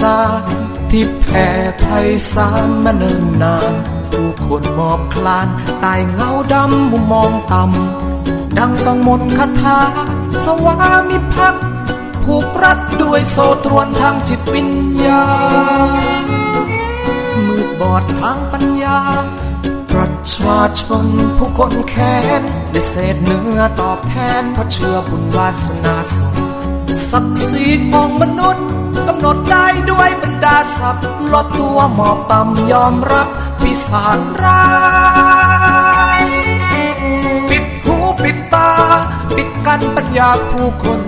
สานที่แผ่ไพศาลมาเนิ่นนานผู้คนมอบคลานตายเงาดำมุมมองต่ำดังต้องมนคาถาสวามิภักดิ์ผูกรัดด้วยโซตรวนทางจิตวิญญาณมืดบอดทางปัญญาประชาชนผู้คนแค้นได้เศษเนื้อตอบแทนเพราะเชื่อบุญวาสนาส่งศักดิ์สิทธิ์ของมนุษย์กำหนดได้ด้วยบรรดาศัพท์ลดตัวหมอบต่ำยอมรับพิศาจร้ายปิดหูปิดตา ปิดกันปัญญาผู้คน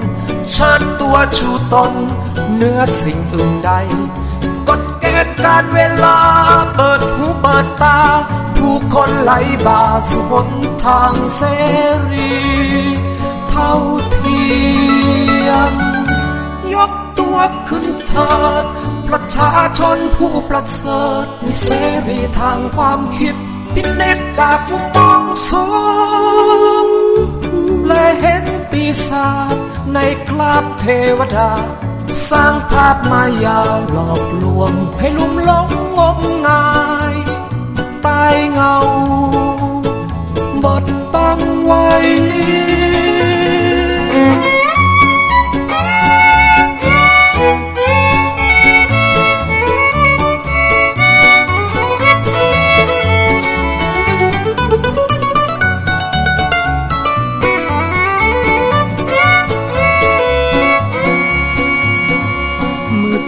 เชิดตัวชูตน เนื้อสิ่งอื่นใด กดเกณฑ์การเวลาเปิดหูเปิดตาผู้คนไหลบ่าสุบนทางเสรี เท่าเทียมวกขึ้นเถิดประชาชนผู้ประเสริฐมีเสรีทางความคิดพินิจจากมุมมองสงและเห็นปีศาจในกราบเทวดา สร้างภาพมายาหลอกลวงให้ลุ่มหลงงมงาย ตายเงาบดบังไว้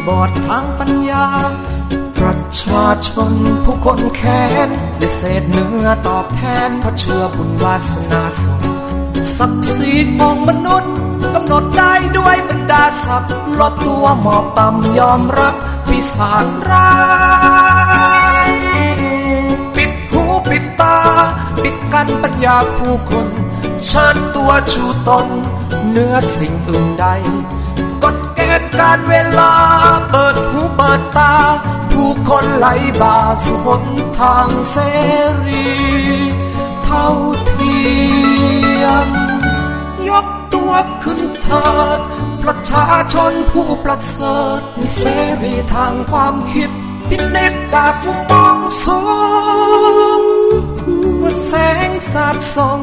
บอดทางปัญญา ประชาชนผู้คนแค้นได้เศษเนื้อตอบแทนเพราะเชื่อบุญวาสนาส่งศักดิ์ศรีของมนุษย์กำหนดได้ด้วยบรรดาศักดิ์ลดตัวหมอบต่ำยอมรับพิสารร้ายปิดหูปิดตา ปิดกันปัญญาผู้คนเชิญตัวชูตนเนื้อสิ่งอื่นใดตุการเวลาเปิดหูเปิดตาผู้คนไหลบ่าสุหนทางเสรี เท่าเทียมยกตัวขึ้นเถิด ประชาชนผู้ประเสริฐมีเสรีทางความคิดพินิจจากมุมมองสูงว่าแสงสาดส่อง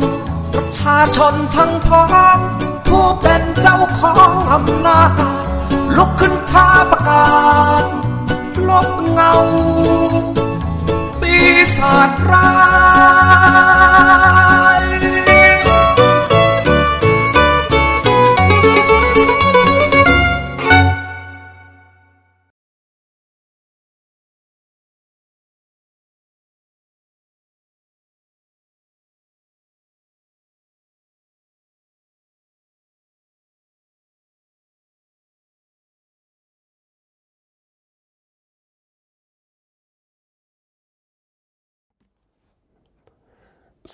ประชาชนทั้งพ้องผู้เป็นเจ้าของอำนาจลุกขึ้นท้าประกาศลบเงา ปีศาจร้าย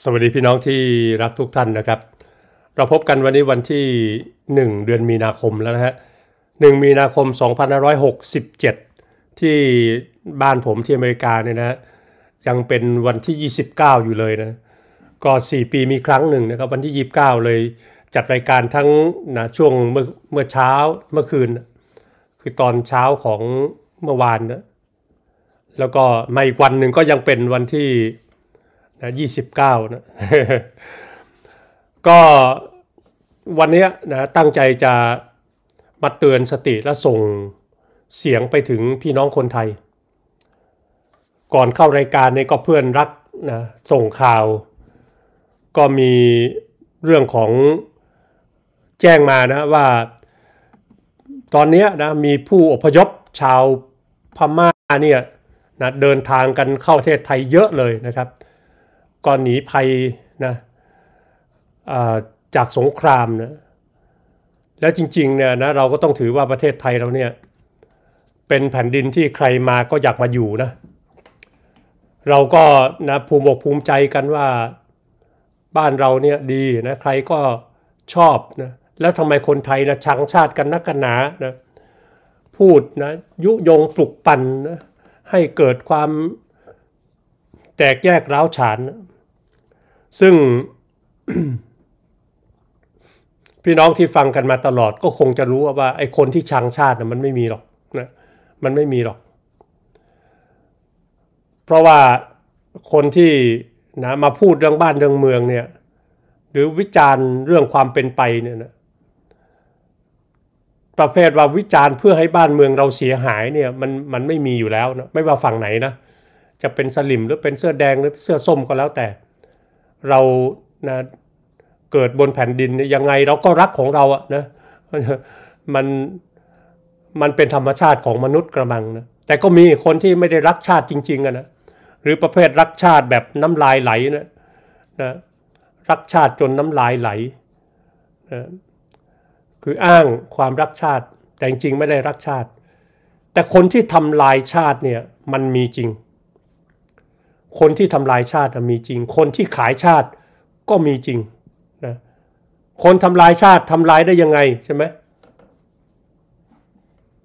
สวัสดีพี่น้องที่รักทุกท่านนะครับ เราพบกันวันนี้วันที่ 1 เดือนมีนาคมแล้วนะฮะหนึ่งมีนาคม 2567 ที่บ้านผมที่อเมริกาเนี่ยนะยังเป็นวันที่ 29 อยู่เลยนะก็ 4 ปีมีครั้งหนึ่งนะครับ วันที่ 29 เลยจัดรายการทั้งนะช่วงเมื่อเมื่อเช้าเมื่อคืน คือตอนเช้าของเมื่อวานนะแล้วก็มาอีกวันหนึ่งก็ยังเป็นวันที่นะยี่สิบเก้านะ ก็วันนี้นะตั้งใจจะ มาเตือนสติและส่งเสียงไปถึงพี่น้องคนไทย ก่อนเข้ารายการนี่ก็เพื่อนรักนะส่งข่าว ก็มีเรื่องของแจ้งมานะว่า ตอนนี้นะมีผู้อพยพชาวพม่าเนี่ยนะเดินทางกันเข้าประเทศไทยเยอะเลยนะครับก่อนหนีภัยนะจากสงครามนะแล้วจริงๆเนี่ยนะเราก็ต้องถือว่าประเทศไทยเราเนี่ยเป็นแผ่นดินที่ใครมาก็อยากมาอยู่นะเราก็นะภูมิอกภูมิใจกันว่าบ้านเราเนี่ยดีนะใครก็ชอบนะแล้วทำไมคนไทยนะชังชาติกันนักกันหนานะพูดนะยุยงปลุกปั่นนะให้เกิดความแตกแยกร้าวฉาน ซึ่งพี่น้องที่ฟังกันมาตลอดก็คงจะรู้ว่าไอ้คนที่ชังชาตินะมันไม่มีหรอกนะมันไม่มีหรอก เพราะว่าคนที่นะมาพูดเรื่องบ้านเรื่องเมืองเนี่ยหรือวิจารณ์ เรื่องความเป็นไปเนี่ยนะประเภทว่าวิจารณ์เพื่อให้บ้านเมืองเราเสียหายเนี่ยมันมันไม่มีอยู่แล้วนะไม่ว่าฝั่งไหนนะจะเป็นสลิมหรือเป็นเสื้อแดงหรือเสื้อส้มก็แล้วแต่ เรานะเกิดบนแผ่นดินยังไงเราก็รักของเราอะนะมันมันเป็นธรรมชาติของมนุษย์กระมังนะแต่ก็มีคนที่ไม่ได้รักชาติจริงๆอะนะหรือประเภทรักชาติแบบน้ำลายไหลนะนะรักชาติจนน้ำลายไหลนะคืออ้างความรักชาติแต่จริงๆไม่ได้รักชาติ แต่คนที่ทำลายชาติเนี่ยมันมีจริงคนที่ทำลายชาติมีจริง คนที่ขายชาติก็มีจริงนะคนทำลายชาติทำลายได้ยังไงใช่ไหม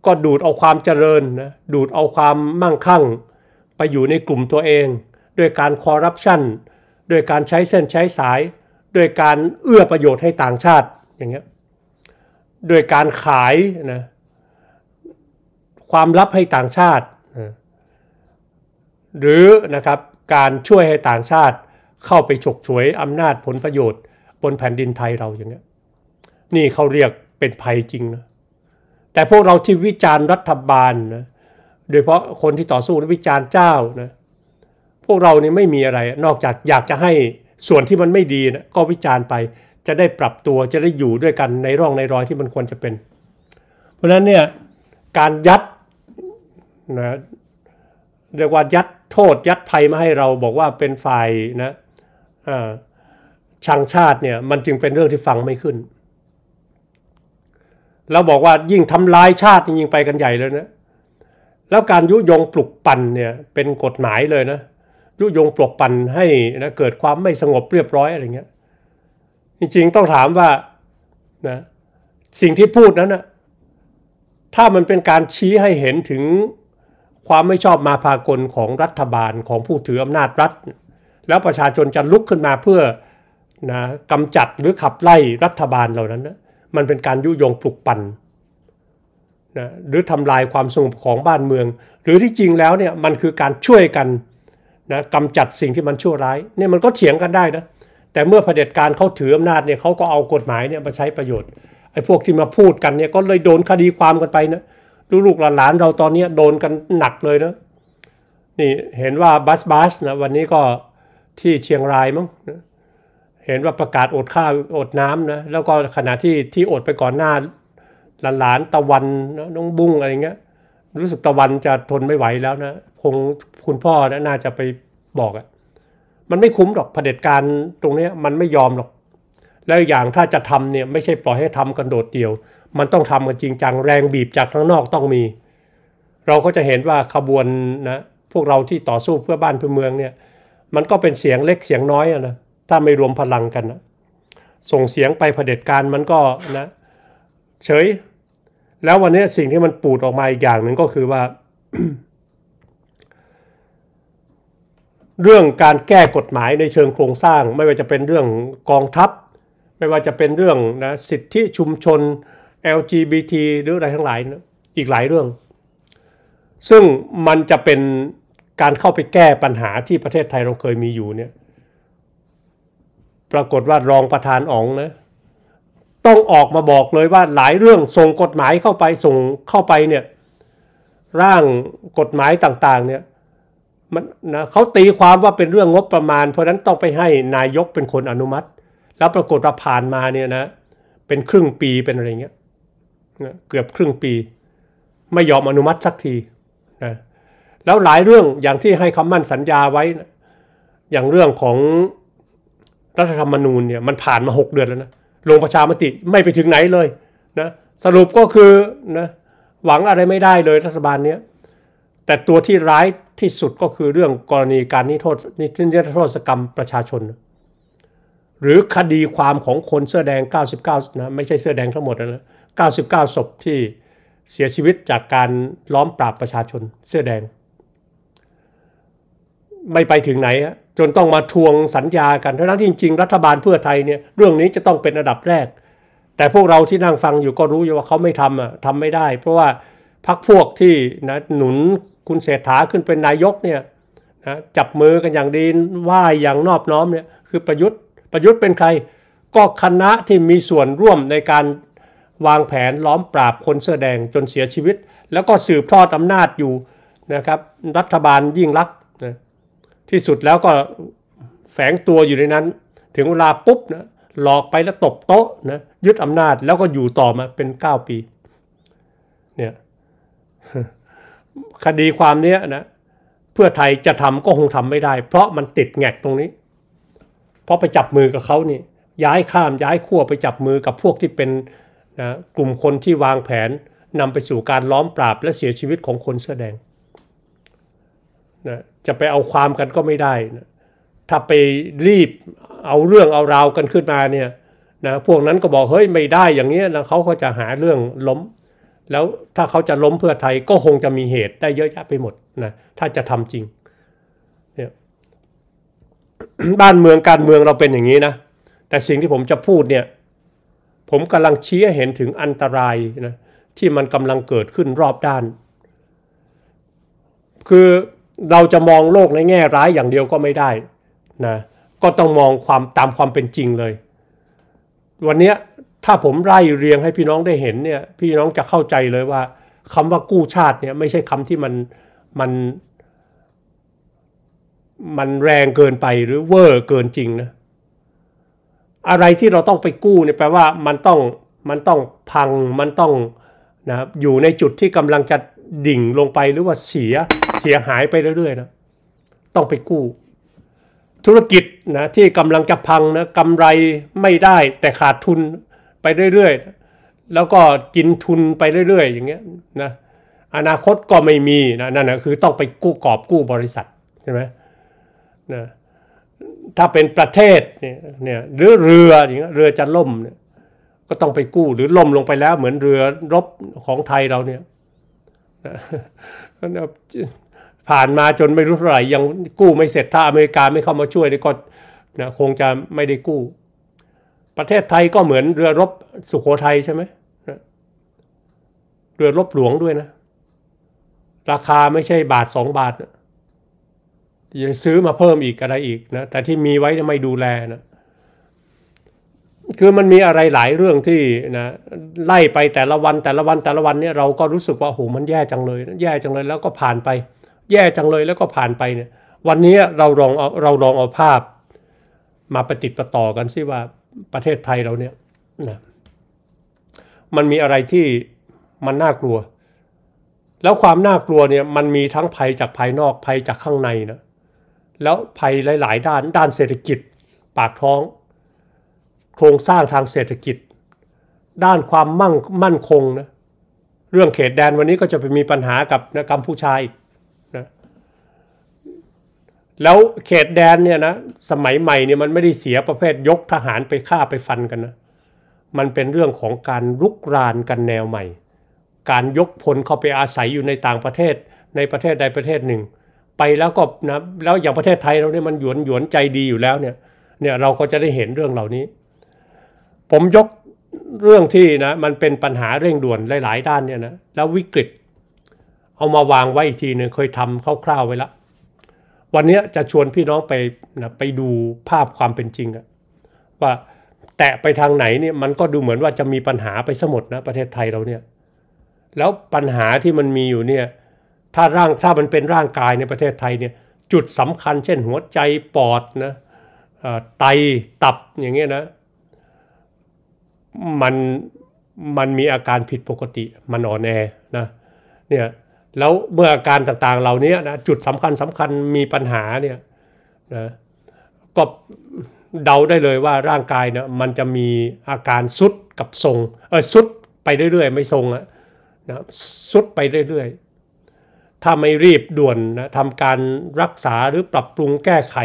ก็ดูดเอาความเจริญนะดูดเอาความมั่งคั่ง ไปอยู่ในกลุ่มตัวเองด้วยการคอร์รัปชันด้วยการใช้เส้นใช้สายด้วยการเอื้อประโยชน์ให้ต่างชาติอย่างเงี้ยด้วยการขายนะความลับให้ต่างชาติ หรือนะครับการช่วยให้ต่างชาติเข้าไปฉกฉวยอำนาจผลประโยชน์ บนแผ่นดินไทยเราอย่างนี้นี่เขาเรียกเป็นภัยจริงนะแต่พวกเราที่วิจารณ์รัฐบาลนะโดยเฉพาะคนที่ต่อสู้และวิจารณ์เจ้านะพวกเรานี่ไม่มีอะไร นอกจากอยากจะให้ส่วนที่มันไม่ดีนะก็วิจารณ์ไปจะได้ปรับตัวจะได้อยู่ด้วยกันในร่องในรอยที่มันควรจะเป็น เพราะฉะนั้นเนี่ยการยัดนะเรียกว่ายัดโทษยัดภัยมาให้เราบอกว่าเป็นฝ่ายนะชังชาติเนี่ยมันจึงเป็นเรื่องที่ฟังไม่ขึ้น เราบอกว่ายิ่งทำลายชาติ ยิ่งไปกันใหญ่เลยนะแล้วการยุยงปลุกปั่นเนี่ยเป็นกฎหมายเลยนะยุยงปลุกปั่นให้นะเกิดความไม่สงบเรียบร้อยอะไรเงี้ยจริงๆต้องถามว่านะสิ่งที่พูดนั้นนะถ้ามันเป็นการชี้ให้เห็นถึงความไม่ชอบมาพากลของรัฐบาลของผู้ถืออำนาจรัฐ แล้วประชาชนจะลุกขึ้นมาเพื่อนะกำจัดหรือขับไล่รัฐบาลเหล่านั้นนะมันเป็นการยุยงปลุกปั่นนะหรือทำลายความสงบของบ้านเมือง หรือที่จริงแล้วเนี่ยมันคือการช่วยกันนะกำจัดสิ่งที่มันชั่วร้ายเนี่ยมันก็เถียงกันได้นะแต่เมื่อเผด็จการเขาถืออำนาจเนี่ยเขาก็เอากฎหมายเนี่ยมาใช้ประโยชน์ไอ้พวกที่มาพูดกันเนี่ยก็เลยโดนคดีความกันไปนะลูกหลานเราตอนนี้โดนกันหนักเลยนะนี่เห็นว่าบัสบัสนะวันนี้ก็ที่เชียงรายมั้งนะเห็นว่าประกาศอดข้าวอดน้ำนะแล้วก็ขณะที่ที่อดไปก่อนหน้า หลานตะวันนะน้องบุ้งอะไรเงี้ย รู้สึกตะวันจะทนไม่ไหวแล้วนะคงคุณพ่อนะน่าจะไปบอกอะมันไม่คุ้มหรอกเผด็จการตรงนี้มันไม่ยอมหรอก แล้วอย่างถ้าจะทำเนี่ยไม่ใช่ปล่อยให้ทำกันโดดเดี่ยวมันต้องทำกันจริงจังแรงบีบจากข้างนอกต้องมี เราก็จะเห็นว่าขบวนนะพวกเราที่ต่อสู้เพื่อบ้านเพื่อเมืองเนี่ยมันก็เป็นเสียงเล็กเสียงน้อยนะถ้าไม่รวมพลังกันนะส่งเสียงไปเผด็จการมันก็นะเฉย แล้ววันนี้สิ่งที่มันปูดออกมาอีกอย่างหนึ่งก็คือว่า เรื่องการแก้กฎหมายในเชิงโครงสร้าง ไม่ว่าจะเป็นเรื่องกองทัพ ไม่ว่าจะเป็นเรื่องนะสิทธิชุมชน LGBT หรืออะไรทั้งหลายอีกหลายเรื่อง ซึ่งมันจะเป็นการเข้าไปแก้ปัญหาที่ประเทศไทยเราเคยมีอยู่เนี่ย ปรากฏว่ารองประธานอ๋องนะ ต้องออกมาบอกเลยว่าหลายเรื่อง ส่งกฎหมายเข้าไปส่งเข้าไปเนี่ย ร่างกฎหมายต่างๆเนี่ย มันนะเขาตีความว่าเป็นเรื่องงบประมาณ เพราะนั้นต้องไปให้นายกเป็นคนอนุมัติ แล้วปรากฏว่าผ่านมาเนี่ยนะ เป็นครึ่งปีเป็นอะไรเงี้ยเกือบครึ่งปี ไม่ยอมอนุมัติสักทีนะแล้วหลายเรื่องอย่างที่ให้คำมั่นสัญญาไว้ อย่างเรื่องของรัฐธรรมนูญเนี่ยมันผ่านมา 6 เดือนแล้วนะ ลงประชามติไม่ไปถึงไหนเลยนะสรุปก็คือนะหวังอะไรไม่ได้เลยรัฐบาลเนี้ยแต่ตัวที่ร้ายที่สุดก็คือเรื่องกรณีการนิโทษนิรโทษกรรมประชาชน หรือคดีความของคนเสื้อแดง 99นะไม่ใช่เสื้อแดงทั้งหมดนะ99ศพที่เสียชีวิตจากการล้อมปราบประชาชนเสื้อแดง ไม่ไปถึงไหน จนต้องมาทวงสัญญากันทั้งนั้นจริงๆรัฐบาลเพื่อไทยเนี่ยเรื่องนี้จะต้องเป็นระดับแรก แต่พวกเราที่นั่งฟังอยู่ก็รู้อยู่ว่าเขาไม่ทำอ่ะทำไม่ได้ เพราะว่าพักพวกที่นะหนุนคุณเศรษฐาขึ้นเป็นนายกเนี่ยนะจับมือกันอย่างดีไหวยอย่างนอบน้อมเนี่ยคือประยุทธ์ประยุทธ์เป็นใคร ก็คณะที่มีส่วนร่วมในการวางแผนล้อมปราบคนเสื้อแดงจนเสียชีวิต แล้วก็สืบทอดอำนาจอยู่นะครับ รัฐบาลยิ่งรักนะที่สุดแล้วก็แฝงตัวอยู่ในนั้น ถึงเวลาปุ๊บนะหลอกไปแล้วตบโต๊ะนะยึดอำนาจแล้วก็อยู่ต่อมาเป็น 9 ปีเนี่ยคดีความเนี้ยนะเพื่อไทยจะทำก็คงทำไม่ได้ เพราะมันติดแงกตรงนี้ เพราะไปจับมือกับเขานี่ย้ายข้าม ย้ายขั้วไปจับมือกับพวกที่เป็นนะกลุ่มคนที่วางแผนนำไปสู่การล้อมปราบ และเสียชีวิตของคนเสื้อแดงนะจะไปเอาความกันก็ไม่ได้นะถ้าไปรีบเอาเรื่องเอาราวกันขึ้นมาเนี่ยนะพวกนั้นก็บอกเฮ้ยไม่ได้อย่างนี้ลนะเขาก็จะหาเรื่องล้ม แล้วถ้าเขาจะล้มเพื่อไทยก็คงจะมีเหตุได้เยอะแยะไปหมดนะถ้าจะทำจริงเนี่ยบ้านเมืองการเมืองเราเป็นอย่างนี้นะแต่สิ่งที่ผมจะพูดเนี่ยผมกำลังชี้ให้เห็นถึงอันตรายนะที่มันกำลังเกิดขึ้นรอบด้าน คือเราจะมองโลกในแง่ร้ายอย่างเดียวก็ไม่ได้นะก็ต้องมองความตามความเป็นจริงเลย วันนี้ถ้าผมไล่เรียงให้พี่น้องได้เห็นเนี่ยพี่น้องจะเข้าใจเลยว่าคำว่ากู้ชาติเนี่ยไม่ใช่คำที่มันมันมันแรงเกินไปหรือเวอร์เกินจริงนะอะไรที่เราต้องไปกู้เนี่ยแปลว่ามันต้องมันต้องพังมันต้องนะครับอยู่ในจุดที่กำลังจะดิ่งลงไปหรือว่าเสียเสียหายไปเรื่อยๆนะต้องไปกู้ ธุรกิจนะที่กำลังจะพังนะกำไรไม่ได้แต่ขาดทุนไปเรื่อยๆแล้วก็กินทุนไปเรื่อย ๆ อย่างเงี้ยนะอนาคตก็ไม่มีนะนั่นนะคือต้องไปกู้กอบกู้บริษัทใช่ไหมนะถ้าเป็นประเทศเนี่ยเนี่ย หรือเรืออย่างเงี้ยเรือจะล่มเนี่ย ก็ต้องไปกู้หรือล่มลงไปแล้วเหมือนเรือรบของไทยเราเนี่ยผ่านมาจนไม่รู้เท่าไหร่ ยังกู้ไม่เสร็จถ้าอเมริกาไม่เข้ามาช่วยนี่ก็นะคงจะไม่ได้กู้ ประเทศไทยก็เหมือนเรือรบสุขโขทัยใช่ไหมเรือรบหลวงด้วยนะราคาไม่ใช่บาทสองบาทนะจะซื้อมาเพิ่มอีกอะไรอีกนะ แต่ที่มีไว้จะไม่ดูแลนะคือมันมีอะไรหลายเรื่องที่นะไล่ไปแต่ละวันแต่ละวันแต่ละวันเนี่ย เราก็รู้สึกว่าโหมันแย่จังเลย แย่จังเลยแล้วก็ผ่านไป แย่จังเลยแล้วก็ผ่านไปเนี่ย วันนี้เราลองเอาเราลองเอาภาพ มาประติดประต่อกันซิว่าประเทศไทยเราเนี่ยนะมันมีอะไรที่มันน่ากลัว แล้วความน่ากลัวเนี่ยมันมีทั้งภัยจากภายนอกภัยจากข้างในนะแล้วภัยหลาย ๆ ด้านด้านเศรษฐกิจปากท้อง โครงสร้างทางเศรษฐกิจ ด้านความมั่งมั่นคงนะเรื่องเขตแดนวันนี้ก็จะไปมีปัญหากับนะกัมพูชาอีกนะแล้วเขตแดนเนี่ยนะสมัยใหม่เนี่ยมันไม่ได้เสียประเภทยกทหารไปฆ่าไปฟันกันนะมันเป็นเรื่องของการลุกรานกันแนวใหม่ การยกพลเข้าไปอาศัยอยู่ในต่างประเทศในประเทศใดประเทศหนึ่งไปแล้วก็นะ แล้วอย่างประเทศไทยเราเนี่ยมันหยวนหยวนใจดีอยู่แล้วเนี่ยเนี่ยเราก็จะได้เห็นเรื่องเหล่านี้ ผมยกเรื่องที่นะมันเป็นปัญหาเร่งด่วนหลายๆด้านเนี่ยนะแล้ววิกฤต เอามาวางไว้อีกทีนึ่งเคยทำคร่าว ๆไว้ละ วันนี้จะชวนพี่น้องไปนะไปดูภาพความเป็นจริงอะว่าแตะไปทางไหนเนี่ยมันก็ดูเหมือนว่าจะมีปัญหาไปสมดนะประเทศไทยเราเนี่ยแล้วปัญหาที่มันมีอยู่เนี่ยถ้าร่างถ้ามันเป็นร่างกายในประเทศไทยเนี่ยจุดสำคัญเช่นหัวใจปอดนะไตตับอย่างเงี้ยนะมันมันมีอาการผิดปกติมันอ่อนแอนะเนี่ยแล้วเมื่ออาการต่างๆเหล่านี้นะจุดสำคัญสำคัญมีปัญหาเนี่ยนะก็เดาได้เลยว่าร่างกายเนี่ยมันจะมีอาการสุดกับทรงเออสุดไปเรื่อยๆ ไม่ทรงอะนะสุดไปเรื่อยๆถ้าไม่รีบด่วนนะทำการรักษาหรือปรับปรุงแก้ไข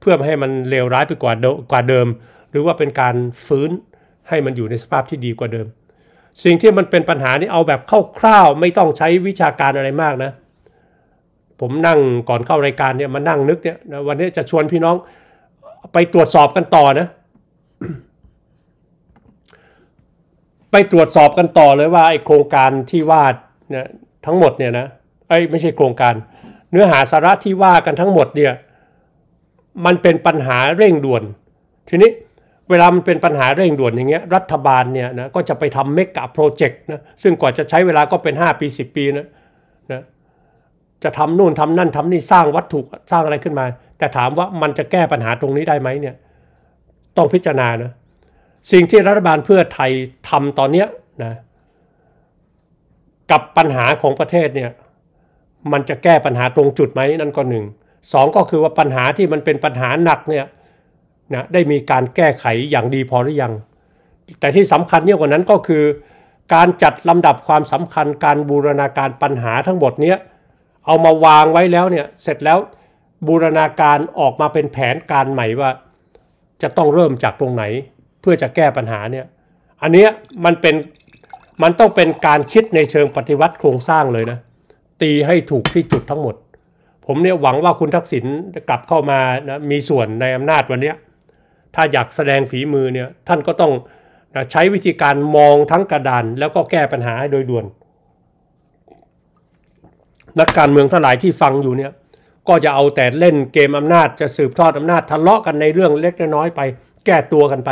เพื่อไม่ให้มันเลวร้ายไปกว่ากว่าเดิม หรือว่าเป็นการฟื้นให้มันอยู่ในสภาพที่ดีกว่าเดิม สิ่งที่มันเป็นปัญหานี่เอาแบบคร่าวๆไม่ต้องใช้วิชาการอะไรมากนะผมนั่งก่อนเข้ารายการเนี่ยมานั่งนึกเนี่ยวันนี้จะชวนพี่น้องไปตรวจสอบกันต่อนะไปตรวจสอบกันต่อเลยว่าไอโครงการที่วาดเนี่ยทั้งหมดเนี่ยนะไอ้ไม่ใช่โครงการ เนื้อหาสาระที่ว่ากันทั้งหมดเนี่ยมันเป็นปัญหาเร่งด่วน ทีนี้เวลามันเป็นปัญหาเร่งด่วนอย่างเงี้ยรัฐบาลเนี่ยนะก็จะไปทำเมกะโปรเจกต์นะซึ่งกว่าจะใช้เวลาก็เป็น 5 ปี 10 ปีนะนะจะทำนู่นทำนั่นทำนี่สร้างวัตถุสร้างอะไรขึ้นมา แต่ถามว่ามันจะแก้ปัญหาตรงนี้ได้ไหมเนี่ยต้องพิจารณานะสิ่งที่รัฐบาลเพื่อไทยทำตอนเนี้ยนะกับปัญหาของประเทศเนี่ยมันจะแก้ปัญหาตรงจุดไหมนั่นก็หนึ่งสองก็คือว่าปัญหาที่มันเป็นปัญหาหนักเนี่ยนะได้มีการแก้ไขอย่างดีพอหรือยัง แต่ที่สำคัญเนี่ยกว่านั้นก็คือ การจัดลำดับความสำคัญการบูรณาการปัญหาทั้งหมดเนี้ยเอามาวางไว้แล้วเนี่ยเสร็จแล้วบูรณาการออกมาเป็นแผนการใหม่ว่า จะต้องเริ่มจากตรงไหน เพื่อจะแก้ปัญหาเนี่ยอันเนี้ยมันเป็นมันต้องเป็นการคิดในเชิงปฏิวัติโครงสร้างเลยนะตีให้ถูกที่จุดทั้งหมด ผมเนี่ยหวังว่าคุณทักษิณกลับเข้ามานะมีส่วนในอำนาจวันนี้ ถ้าอยากแสดงฝีมือเนี่ยท่านก็ต้องนะใช้วิธีการมองทั้งกระดาน แล้วก็แก้ปัญหาให้โดยด่วน นักการเมืองทั้งหลายที่ฟังอยู่เนี่ยก็จะเอาแต่เล่นเกมอำนาจจะสืบทอดอำนาจ ทะเลาะกันในเรื่องเล็กน้อยไป แก้ตัวกันไป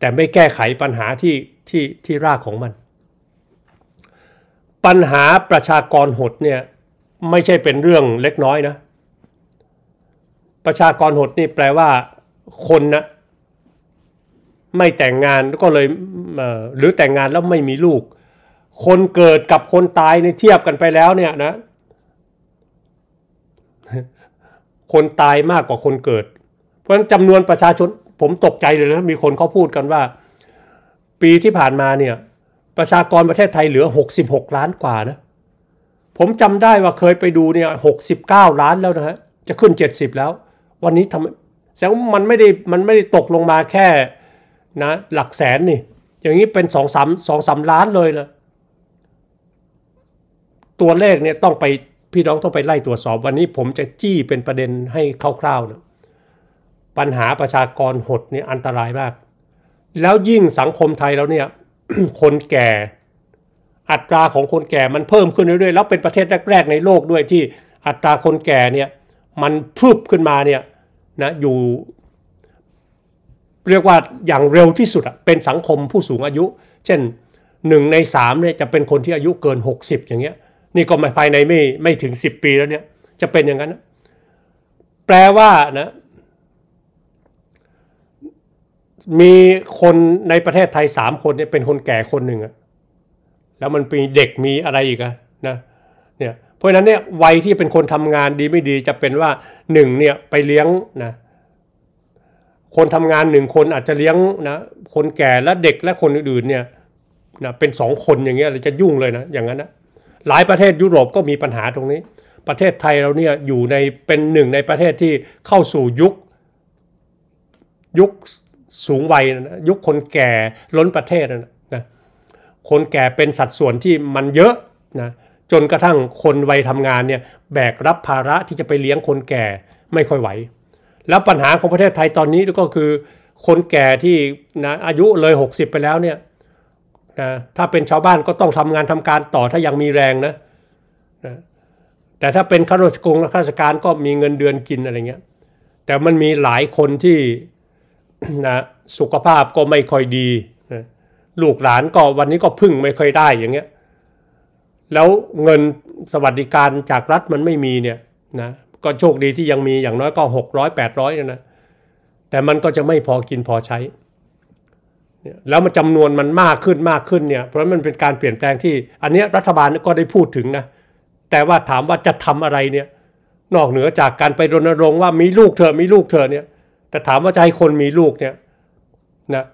แต่ไม่แก้ไขปัญหาที่ที่ที่รากของมันปัญหาประชากรหดเนี่ยไม่ใช่เป็นเรื่องเล็กน้อยนะ ประชากรหดนี่แปลว่า คนนะไม่แต่งงานก็เลยหรือแต่งงานแล้วไม่มีลูก คนเกิดกับคนตายในเทียบกันไปแล้วเนี่ยนะคนตายมากกว่าคนเกิด เพราะฉะนั้นจำนวนประชาชนผมตกใจเลยนะมีคนเขาพูดกันว่า ปีที่ผ่านมาเนี่ยประชากรประเทศไทยเหลือ 66 ล้านกว่านะ ผมจำได้ว่าเคยไปดูเนี่ยหกล้านแล้วนะฮะจะขึ้น 70 แล้ว วันนี้ทำแสดงว่ามันไม่ได้มันไม่ได้ตกลงมาแค่นะหลักแสนนี่ อย่างนี้เป็นสองสามสองสามล้านเลยนะตัวเลขเนี่ยต้องไป พี่น้องต้องไปไล่ตรวจสอบ วันนี้ผมจะจี้เป็นประเด็นให้คร่าวๆนะปัญหาประชากรหดเนี่ยอันตรายมาก แล้วยิ่งสังคมไทยแล้วเนี่ยคนแก่ อัตราของคนแก่มันเพิ่มขึ้นเรื่อยๆแล้วเป็นประเทศแรกๆในโลกด้วยที่อัตราคนแก่เนี่ย มันพุ่บขึ้นมาเนี่ย นะอยู่ เรียกว่าอย่างเร็วที่สุด เป็นสังคมผู้สูงอายุ เช่นหนึ่งในสามเนี่ยจะเป็นคนที่อายุเกิน 60 อย่างเงี้ยนี่ก็ม่ภายในไม่ไม่ถึง 10 ปีแล้วเนี่ย จะเป็นอย่างนั้นแปลว่า นะมีคนในประเทศไทยสามคนเนี่ยเป็นคนแก่คนหนึ่งอะแล้วมันมีเด็กมีอะไรอีกอะนะเนี่ยเพราะฉะนั้นเนี่ยวัยที่เป็นคนทำงานดีไม่ดีจะเป็นว่าหนึ่งเนี่ยไปเลี้ยงนะคนทำงานหนึ่งคนอาจจะเลี้ยงนะคนแก่และเด็กและคนอื่น ๆเนี่ยนะเป็นสองคนอย่างเงี้ยเราจะยุ่งเลยนะอย่างนั้นนะหลายประเทศยุโรปก็มีปัญหาตรงนี้ ประเทศไทยเราเนี่ยอยู่ในเป็นหนึ่งในประเทศที่เข้าสู่ยุคยุคสูงวัยนะยุคคนแก่ล้นประเทศนะนะ คนแก่เป็นสัดส่วนที่มันเยอะนะจนกระทั่งคนวัยทำงานเนี่ยแบกรับภาระที่จะไปเลี้ยงคนแก่ไม่ค่อยไหว แล้วปัญหาของประเทศไทยตอนนี้ก็คือคนแก่ที่นะอายุเลย 60 ไปแล้วเนี่ยนะถ้าเป็นชาวบ้านก็ต้องทำงานทำการต่อถ้ายังมีแรงนะนะแต่ถ้าเป็นข้าราชการข้าราชการก็มีเงินเดือนกินอะไรเงี้ยแต่มันมีหลายคนที่นะสุขภาพก็ไม่ค่อยดีนะลูกหลานก็วันนี้ก็พึ่งไม่ค่อยได้อย่างเงี้ยแล้วเงินสวัสดิการจากรัฐมันไม่มีเนี่ยนะก็โชคดีที่ยังมีอย่างน้อยก็ 600 800นะแต่มันก็จะไม่พอกินพอใช้ แล้วมันจำนวนมันมากขึ้นมากขึ้นเนี่ยเพราะมันเป็นการเปลี่ยนแปลงที่ อันนี้รัฐบาลก็ได้พูดถึงนะแต่ว่าถามว่าจะทำอะไรเนี่ยนอกเหนือจากการไปรณรงค์ว่ามีลูกเธอมีลูกเธอเนี่ยแต่ถามว่าจะให้คนมีลูกเนี่ยนะ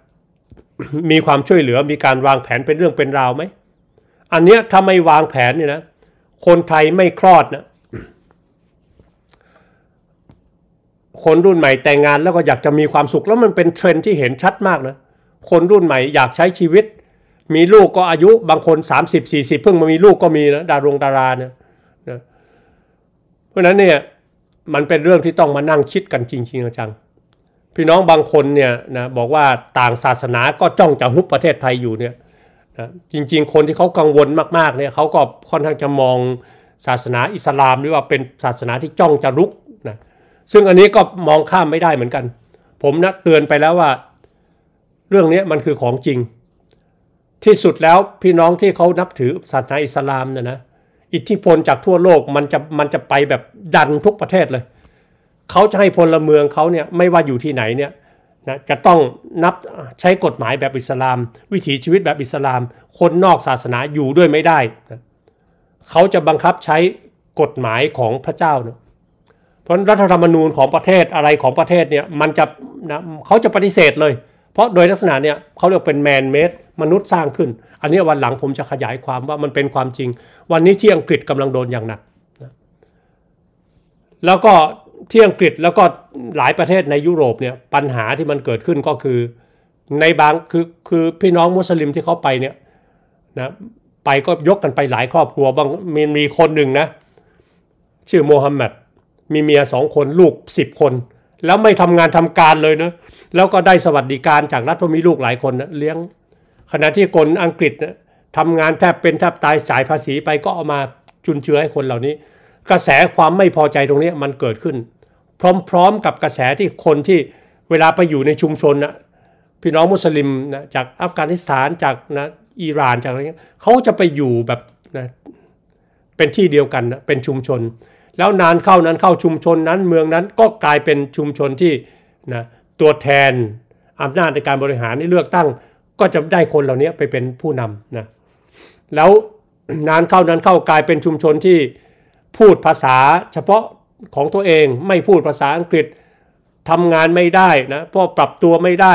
มีความช่วยเหลือมีการวางแผนเป็นเรื่องเป็นราวไหมอันเนี้ยถ้าไม่วางแผนเนี่ยนะคนไทยไม่คลอดนะคนรุ่นใหม่แต่งงานแล้วก็อยากจะมีความสุขแล้วมันเป็นเทรนที่เห็นชัดมากนะคนรุ่นใหม่ อยากใช้ชีวิต มีลูกก็อายุบางคน 30 40 เพิ่งมามีลูกก็มีนะดารงดาราเนี่ยนะเพราะนั้นเนี่ยมันเป็นเรื่องที่ต้องมานั่งคิดกันจริงๆจังพี่น้องบางคนเนี่ยนะบอกว่าต่างศาสนาก็จ้องจะฮุบประเทศไทยอยู่เนี่ยนะจริงๆคนที่เขากังวลมากๆเนี่ยเขาก็ค่อนข้างจะมองศาสนาอิสลามหรือว่าเป็นศาสนาที่จ้องจะรุกนะซึ่งอันนี้ก็มองข้ามไม่ได้เหมือนกัน ผมนะเตือนไปแล้วว่าเรื่องนี้มันคือของจริงที่สุดแล้วพี่น้องที่เขานับถือศาสนาอิสลามเนี่ยนะอิทธิพลจากทั่วโลกมันจะมันจะไปแบบดันทุกประเทศเลยเขาจะให้พลเมืองเขาเนี่ยไม่ว่าอยู่ที่ไหนเนี่ยนะจะต้องนับใช้กฎหมายแบบอิสลาม วิถีชีวิตแบบอิสลาม คนนอกศาสนาอยู่ด้วยไม่ได้นะเขาจะบังคับใช้กฎหมายของพระเจ้าเนะเพราะรัฐธรรมนูญของประเทศอะไรของประเทศเนี่ยมันจะนะเขาจะปฏิเสธเลยเพราะโดยลักษณะเนี่ยเขาเรียกเป็นแมนเมดมนุษย์สร้างขึ้น อันนี้วันหลังผมจะขยายความว่ามันเป็นความจริง วันนี้ที่อังกฤษกำลังโดนอย่างหนักนะแล้วก็ที่อังกฤษแล้วก็หลายประเทศในยุโรปเนี่ยปัญหาที่มันเกิดขึ้นก็คือในบางคือคือ พี่น้องมุสลิมที่เขาไปเนี่ยนะไปก็ยกกันไปหลายครอบครัวบางมีมีคนหนึ่งนะ ชื่อโมฮัมหมัดมีเมียสองคนลูกสิบคน แล้วไม่ทำงานทำการเลยนะ แล้วก็ได้สวัสดิการจากรัฐเพราะมีลูกหลายคนนะเลี้ยง ขณะที่คนอังกฤษนะทำงานแทบเป็นแทบตายสายภาษีไปก็เอามาจุนเชื้อให้คนเหล่านี้กระแสความไม่พอใจตรงนี้มันเกิดขึ้น พร้อมๆกับกระแสที่คนที่เวลาไปอยู่ในชุมชนนะพี่น้องมุสลิมนะจากอัฟกานิสถานจากนะอิหร่านจากอะไรเงี้ยเขาจะไปอยู่แบบนะเป็นที่เดียวกันนะเป็นชุมชน แล้วนานเข้านั้นเข้าชุมชนนั้นเมืองนั้นก็กลายเป็นชุมชนที่นะตัวแทนอำนาจในการบริหารในเลือกตั้งก็จะได้คนเหล่านี้ไปเป็นผู้นำนะแล้วนานเข้านั้นเข้ากลายเป็นชุมชนที่พูดภาษาเฉพาะของตัวเองไม่พูดภาษาอังกฤษทำงานไม่ได้นะเพราะปรับตัวไม่ได้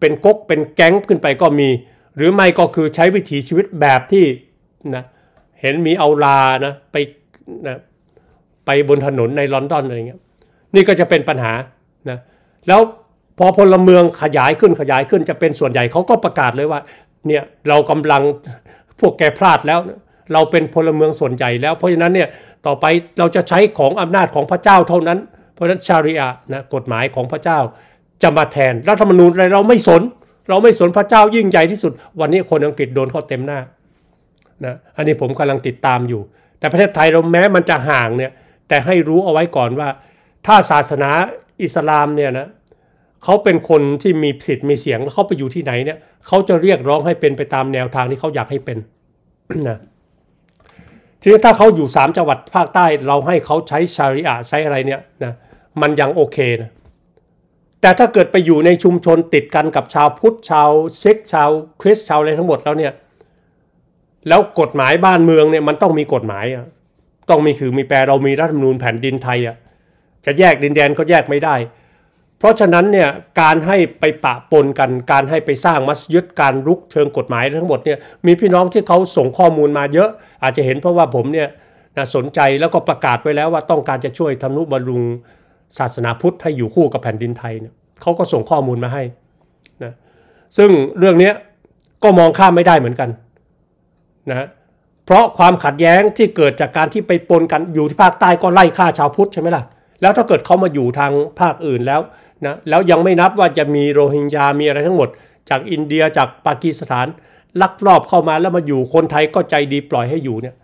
เป็นก๊กเป็นแก๊งขึ้นไปก็มี หรือไม่ก็คือใช้วิถีชีวิตแบบที่นะเห็นมีเอาลานะไปนะไปบนถนนในลอนดอนอะไรเงี้ยนี่ก็จะเป็นปัญหานะแล้วพอพลเมืองขยายขึ้น ขยายขึ้นจะเป็นส่วนใหญ่เขาก็ประกาศเลยว่าเนี่ยเรากำลังพวกแกพลาดแล้ว เราเป็นพลเมืองส่วนใหญ่แล้วเพราะฉะนั้นเนี่ยต่อไปเราจะใช้ของอำนาจของพระเจ้าเท่านั้น เพราะฉะนั้นชาริอะนะกฎหมายของพระเจ้าจะมาแทนรัฐธรรมนูญอะไรเราไม่สน เราไม่สนพระเจ้ายิ่งใหญ่ที่สุด วันนี้คนอังกฤษโดนเขาเต็มหน้านะอันนี้ผมกำลังติดตามอยู่ แต่ประเทศไทยเราแม้มันจะห่างเนี่ยแต่ให้รู้เอาไว้ก่อนว่าถ้าศาสนาอิสลามเนี่ยนะเขาเป็นคนที่มีสิทธิ์มีเสียงแล้วเขาไปอยู่ที่ไหนเนี่ยเขาจะเรียกร้องให้เป็นไปตามแนวทางที่เขาอยากให้เป็นนะทีนี้ถ้าเขาอยู่3จังหวัดภาคใต้เราให้เขาใช้ชาริอะใช้อะไรเนี่ยนะมันยังโอเคนะแต่ถ้าเกิดไปอยู่ในชุมชนติดกันกับชาวพุทธชาวเซ็กชาวคริสชาวอะไรทั้งหมดแล้วเนี่ยแล้วกฎหมายบ้านเมืองเนี่ยมันต้องมีกฎหมายอ่ะต้องมีคือมีแปลเรามีรัฐธรรมนูญแผ่นดินไทยอ่ะจะแยกดินแดนก็แยกไม่ได้เพราะฉะนั้นเนี่ยการให้ไปปะปนกันการให้ไปสร้างมัสยิดการรุกเชิงกฎหมายทั้งหมดเนี่ยมีพี่น้องที่เขาส่งข้อมูลมาเยอะ อาจจะเห็นเพราะว่าผมเนี่ยนะสนใจแล้วก็ประกาศไว้แล้วว่าต้องการจะช่วยทำนุบำรุงศาสนาพุทธ ให้อยู่คู่กับแผ่นดินไทยเนี่ยเขาก็ส่งข้อมูลมาให้นะซึ่งเรื่องนี้ก็มองข้ามไม่ได้เหมือนกันนะเพราะความขัดแย้งที่เกิดจากการที่ไปปนกันอยู่ที่ภาคใต้ก็ไล่ฆ่าชาวพุทธใช่ไหมล่ะแล้วถ้าเกิดเขามาอยู่ทางภาคอื่นแล้วนะแล้วยังไม่นับว่าจะมีโรฮิงญา มีอะไรทั้งหมด จากอินเดียจากปากีสถานลักลอบเข้ามาแล้วมาอยู่คนไทยก็ใจดีปล่อยให้อยู่เนี่ย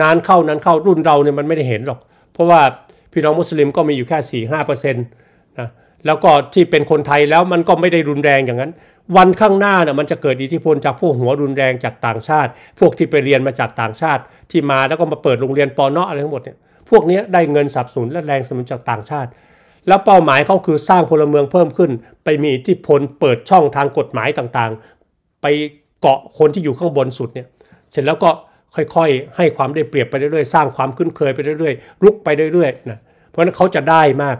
นานเข้านั้นเข้ารุ่นเราเนี่ยมันไม่ได้เห็นหรอก เพราะว่าพี่น้องมุสลิมก็มีอยู่แค่4ี่ห้าเปอร์เซ็นต์นะแล้วก็ที่เป็นคนไทยแล้วมันก็ไม่ได้รุนแรงอย่างนั้น วันข้างหน้าน่ยมันจะเกิดอิทธิพลจากพวกหัวรุนแรงจากต่างชาติ พวกที่ไปเรียนมาจากต่างชาติ ที่มาแล้วก็มาเปิดโรงเรียนปอนเนาะอะไรทั้งหมดเนี่ยพวกนี้ได้เงินสับสนและแรงสนับสนุนจากต่างชาติแล้วเป้าหมายเขาคือสร้างพลเมืองเพิ่มขึ้น ไปมีอิทธิพลเปิดช่องทางกฎหมายต่างๆ ไปเกาะคนที่อยู่ข้างบนสุดเนี่ยเสร็จแล้วก็ค่อย ๆ ให้ความได้เปรียบไปเรื่อยๆสร้างความคุ้นเคยไปเรื่อยๆลุกไปเรื่อยๆนะเพราะนั้นเขาจะได้มาก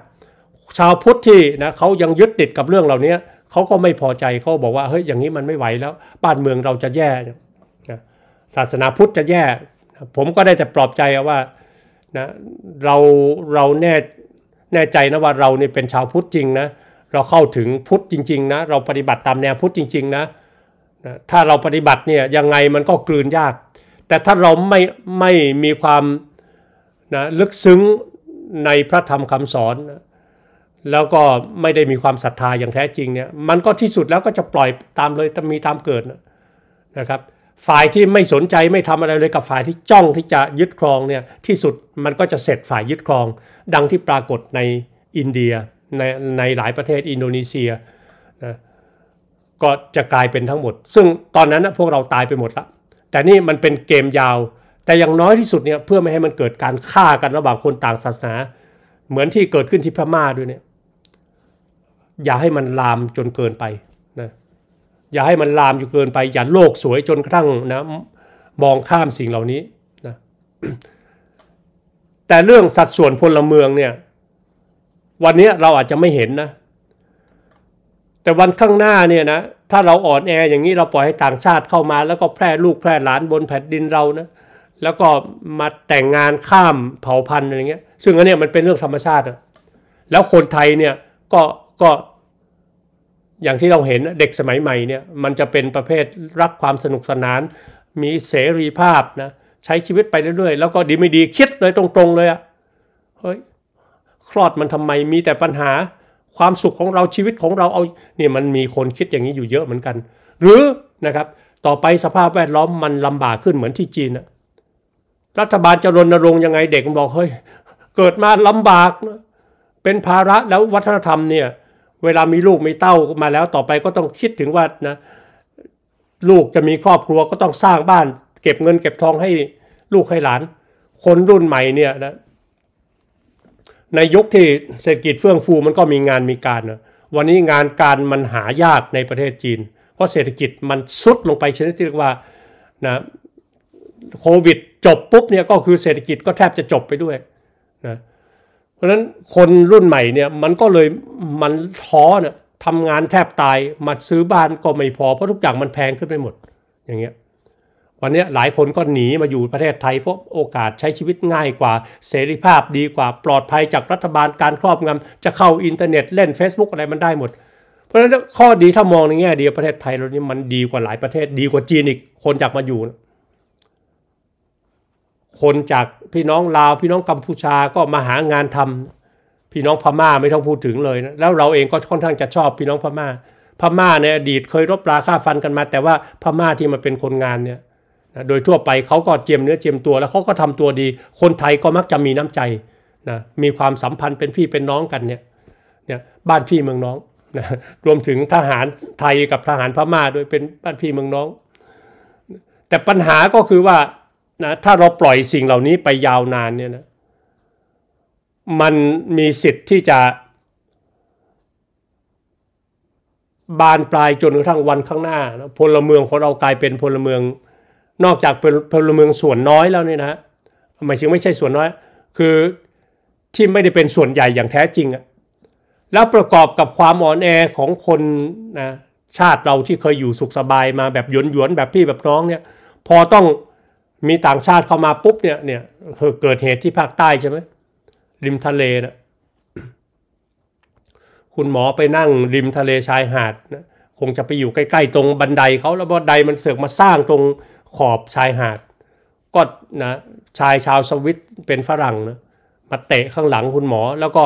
ชาวพุทธที่นะเขายังยึดติดกับเรื่องเหล่านี้เขาก็ไม่พอใจเขาบอกว่าเฮ้ยอย่างนี้มันไม่ไหวแล้วบ้านเมืองเราจะแย่นะศาสนาพุทธจะแย่ผมก็ได้แต่ปลอบใจว่านะเราเราแน่แน่ใจนะว่าเราเนี่ยเป็นชาวพุทธจริงนะเราเข้าถึงพุทธจริงๆนะเราปฏิบัติตามแนวพุทธจริงๆนะถ้าเราปฏิบัติเนี่ยยังไงมันก็กลืนยาก แต่ถ้าเราไม่ไม่มีความนะลึกซึ้งในพระธรรมคำสอน แล้วก็ไม่ได้มีความศรัทธาอย่างแท้จริงเนี่ยมันก็ที่สุดแล้วก็จะปล่อยตามเลยมีตามเกิดนะครับฝ่ายที่ไม่สนใจไม่ทำอะไรเลยกับฝ่ายที่จ้องที่จะยึดครองเนี่ยที่สุดมันก็จะเสร็จฝ่ายยึดครอง ดังที่ปรากฏในอินเดียในในหลายประเทศอินโดนีเซียนะก็จะกลายเป็นทั้งหมด ซึ่งตอนนั้นนะพวกเราตายไปหมดละแต่นี่มันเป็นเกมยาว แต่อย่างน้อยที่สุดเนี่ยเพื่อไม่ให้มันเกิดการฆ่ากันระหว่างคนต่างศาสนา เหมือนที่เกิดขึ้นที่พม่าด้วยเนี่ยอย่าให้มันลามจนเกินไปอย่าให้มันลามอยู่เกินไปอย่าโลกสวยจนกระทั่งนะมองข้ามสิ่งเหล่านี้นะแต่เรื่องสัดส่วนพลเมืองเนี่ย วันนี้เราอาจจะไม่เห็นนะ แต่วันข้างหน้าเนี่ยนะ ถ้าเราอ่อนแออย่างนี้เราปล่อยให้ต่างชาติเข้ามา แล้วก็แพร่ลูกแพร่หลานบนแผ่นดินเรานะแล้วก็มาแต่งงานข้ามเผ่าพันธุ์อะไรเงี้ยซึ่งอันนี้มันเป็นเรื่องธรรมชาติแล้วคนไทยเนี่ยก็ก็อย่างที่เราเห็นเด็กสมัยใหม่เนี่ยมันจะเป็นประเภทรักความสนุกสนาน มีเสรีภาพนะใช้ชีวิตไปเรื่อยๆแล้วก็ดีไม่ดีคิดเลยตรงๆเลยอะเฮ้ยคลอดมันทำไมมีแต่ปัญหาความสุขของเราชีวิตของเราเอาเนี่ยมันมีคนคิดอย่างนี้อยู่เยอะเหมือนกัน หรือนะครับต่อไปสภาพแวดล้อมมันลำบากขึ้นเหมือนที่จีนอะรัฐบาลจะรณรงค์ยังไงเด็กมันบอกเฮ้ยเกิดมาลำบาก เป็นภาระแล้ววัฒนธรรมเนี่ยเวลามีลูกมีเต้ามาแล้วต่อไปก็ต้องคิดถึงว่านะลูกจะมีครอบครัวก็ต้องสร้างบ้าน เก็บเงินเก็บทองให้ลูกให้หลาน คนรุ่นใหม่เนี่ยนะในยุคที่เศรษฐกิจเฟื่องฟูมันก็มีงานมีการนะวันนี้งานการมันหายากในประเทศจีน เพราะเศรษฐกิจมันซุดลงไปชนิดที่เรียกว่านะโควิดจบปุ๊บเนี่ยก็คือเศรษฐกิจก็แทบจะจบไปด้วย นะเพราะฉะนั้นคนรุ่นใหม่เนี่ยมันก็เลยมันท้อเนี่ยทำงานแทบตายมาซื้อบ้านก็ไม่พอเพราะทุกอย่างมันแพงขึ้นไปหมด อย่างเงี้ยวันนี้หลายคนก็หนีมาอยู่ประเทศไทยเพราะโอกาสใช้ชีวิตง่ายกว่าเสรีภาพดีกว่าปลอดภัยจากรัฐบาลการครอบงำจะเข้าอินเทอร์เน็ตเล่น Facebook อะไรมันได้หมด เพราะฉะนั้นข้อดีถ้ามองในแง่ดีประเทศไทยเรานี่มันดีกว่าหลายประเทศดีกว่าจีนอีกคนอยากมาอยู่นะคนจากพี่น้องลาวพี่น้องกัมพูชาก็มาหางานทำพี่น้องพม่าไม่ต้องพูดถึงเลยนะแล้วเราเองก็ค่อนข้างจะชอบพี่น้องพม่าพม่าในอดีตเคยรบปลาฆ่าฟันกันมา แต่ว่าพม่าที่มาเป็นคนงานเนี่ยโดยทั่วไปเขาก็เจียมเนื้อเจียมตัวแล้วเขาก็ทำตัวดี คนไทยก็มักจะมีน้ำใจนะมีความสัมพันธ์เป็นพี่เป็นน้องกันเนี่ยเนี่ยบ้านพี่เมืองน้องนะรวมถึงทหารไทยกับทหารพม่า โดยเป็นบ้านพี่เมืองน้อง แต่ปัญหาก็คือว่านะถ้าเราปล่อยสิ่งเหล่านี้ไปยาวนานเนี่ยนะมันมีสิทธิ์ที่จะบานปลายจนกระทั่งวันข้างหน้านะพลเมืองของเรากลายเป็นพลเมืองนอกจากเป็นพลเมืองส่วนน้อยแล้วเนี่ยนะหมายถึงไม่ใช่ส่วนน้อย คือที่ไม่ได้เป็นส่วนใหญ่อย่างแท้จริงอะแล้วประกอบกับความอ่อนแอของคนนะชาติเราที่เคยอยู่สุขสบายมาแบบหยวนนแบบพี่แบบน้องเนี่ย พอต้องมีต่างชาติเข้ามาปุ๊บเนี่ยเนี่ย เกิดเหตุที่ภาคใต้ใช่ไหม ริมทะเลนะคุณหมอไปนั่งริมทะเลชายหาดนะคงจะไปอยู่ใกล้ๆตรงบันไดเขาแล้วบันไดมันเสือกมาสร้างตรงขอบชายหาด ก็นะชายชาวสวิตเป็นฝรั่งนะ มาเตะข้างหลังคุณหมอ แล้วก็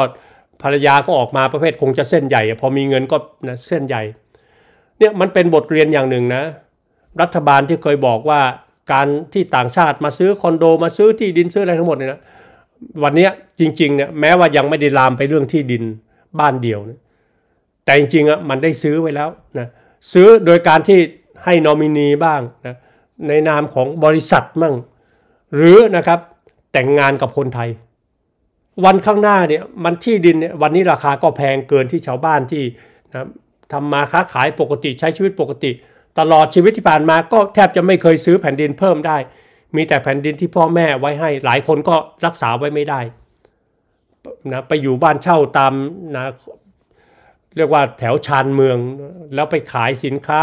ภรรยาก็ออกมาประเภทคงจะเส้นใหญ่ พอมีเงินก็นะเส้นใหญ่ เนี่ยมันเป็นบทเรียนอย่างหนึ่งนะ รัฐบาลที่เคยบอกว่าการที่ต่างชาติมาซื้อคอนโดมาซื้อที่ดินซื้ออะไรทั้งหมดเนี่ยนะวันนี้จริงๆเนี่ยแม้ว่ายังไม่ได้ลามไปเรื่องที่ดินบ้านเดียวนะแต่จริงๆอ่ะมันได้ซื้อไว้แล้วนะซื้อโดยการที่ให้นอมินีบ้างนะในนามของบริษัทมั่ง หรือนะครับแต่งงานกับคนไทย วันข้างหน้าเนี่ยมันที่ดินเนี่ยวันนี้ราคาก็แพงเกินที่ชาวบ้านที่นะทำมาค้าขายปกติใช้ชีวิตปกติตลอดชีวิตที่ผ่านมาก็แทบจะไม่เคยซื้อแผ่นดินเพิ่มได้ มีแต่แผ่นดินที่พ่อแม่ไว้ให้หลายคนก็รักษาไว้ไม่ได้นะไปอยู่บ้านเช่าตามนะเรียกว่าแถวชานเมืองแล้วไปขายสินค้า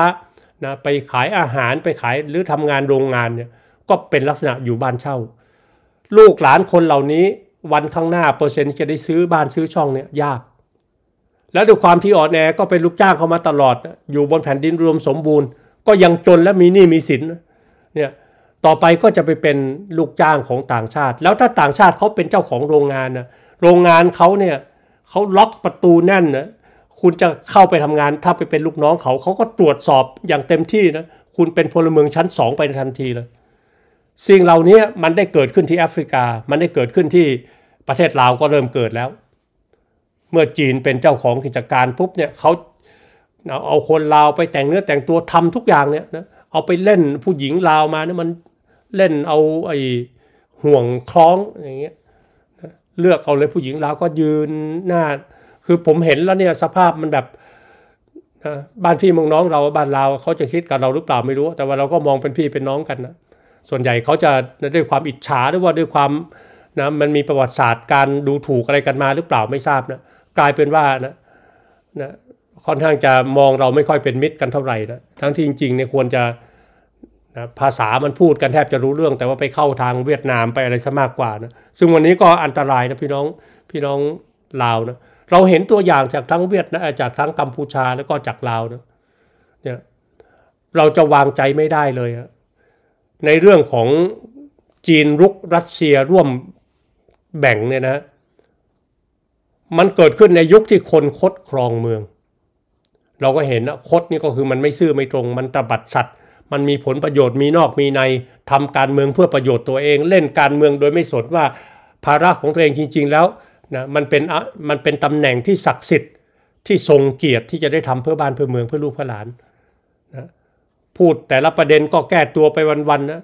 นะไปขายอาหารไปขายหรือทำงานโรงงานเนี่ยก็เป็นลักษณะอยู่บ้านเช่า ลูกหลานคนเหล่านี้วันข้างหน้าเปอร์เซ็นต์จะได้ซื้อบ้านซื้อช่องเนี่ยยาก แล้วด้วยความที่อ่อนแอก็เป็นลูกจ้างเขามาตลอด อยู่บนแผ่นดินรวมสมบูรณ์ก็ยังจนและมีหนี้มีสินเนี่ยต่อไปก็จะไปเป็นลูกจ้างของต่างชาติ แล้วถ้าต่างชาติเขาเป็นเจ้าของโรงงานนะโรงงานเขาเนี่ยเขาล็อกประตูแน่นนะคุณจะเข้าไปทำงานถ้าไปเป็นลูกน้องเขาเขาก็ตรวจสอบอย่างเต็มที่นะคุณเป็นพลเมืองชั้น2ไปทันทีเลยสิ่งเหล่านี้มันได้เกิดขึ้นที่แอฟริกา มันได้เกิดขึ้นที่ประเทศลาวก็เริ่มเกิดแล้ว เมื่อจีนเป็นเจ้าของกิจการปุ๊บเนี่ยเขาเอาคนลาวไปแต่งเนื้อแต่งตัวทำทุกอย่างเนี่ยนะเอาไปเล่นผู้หญิงลาวมาเนี่ยมันเล่นเอาไอ้ห่วงคล้องอย่างเงี้ยเลือกเอาเลยผู้หญิงลาวก็ยืนหน้าคือผมเห็นแล้วเนี่ยสภาพมันแบบบ้านพี่มองน้องเราบ้านลาวเขาจะคิดกับเราหรือเปล่าไม่รู้แต่ว่าเราก็มองเป็นพี่เป็นน้องกันนะส่วนใหญ่เขาจะด้วยความอิจฉาหรือว่าด้วยความนะมันมีประวัติศาสตร์การดูถูกอะไรกันมาหรือเปล่าไม่ทราบนะกลายเป็นว่านะนะค่อนข้างจะมองเราไม่ค่อยเป็นมิตรกันเท่าไหร่นะ ทั้งที่จริงๆเนี่ยควรจะนะภาษามันพูดกันแทบจะรู้เรื่อง แต่ว่าไปเข้าทางเวียดนามไปอะไรซะมากกว่านะ ซึ่งวันนี้ก็อันตรายนะพี่น้อง พี่น้องลาวนะ เราเห็นตัวอย่างจากทั้งเวียดนะจากทั้งกัมพูชาแล้วก็จากลาวนะเนี่ยเราจะวางใจไม่ได้เลยนะในเรื่องของจีนรุกรัสเซียร่วมแบ่งเนี่ยนะ มันเกิดขึ้นในยุคที่คนคดครองเมืองเราก็เห็นนะคดนี่ก็คือมันไม่ซื่อไม่ตรงมันตบัดสัตว์มันมีผลประโยชน์มีนอกมีในทำการเมืองเพื่อประโยชน์ตัวเองเล่นการเมืองโดยไม่สนว่า ภาระของตัวเองจริง ๆแล้วนะมันเป็นมันเป็นตำแหน่งที่ศักดิ์สิทธิ์ที่ทรงเกียรติที่จะได้ทำเพื่อบ้านเพื่อเมืองเพื่อลูกเพื่อหลานนะพูดแต่ละประเด็นก็แก้ตัวไปวันๆนะ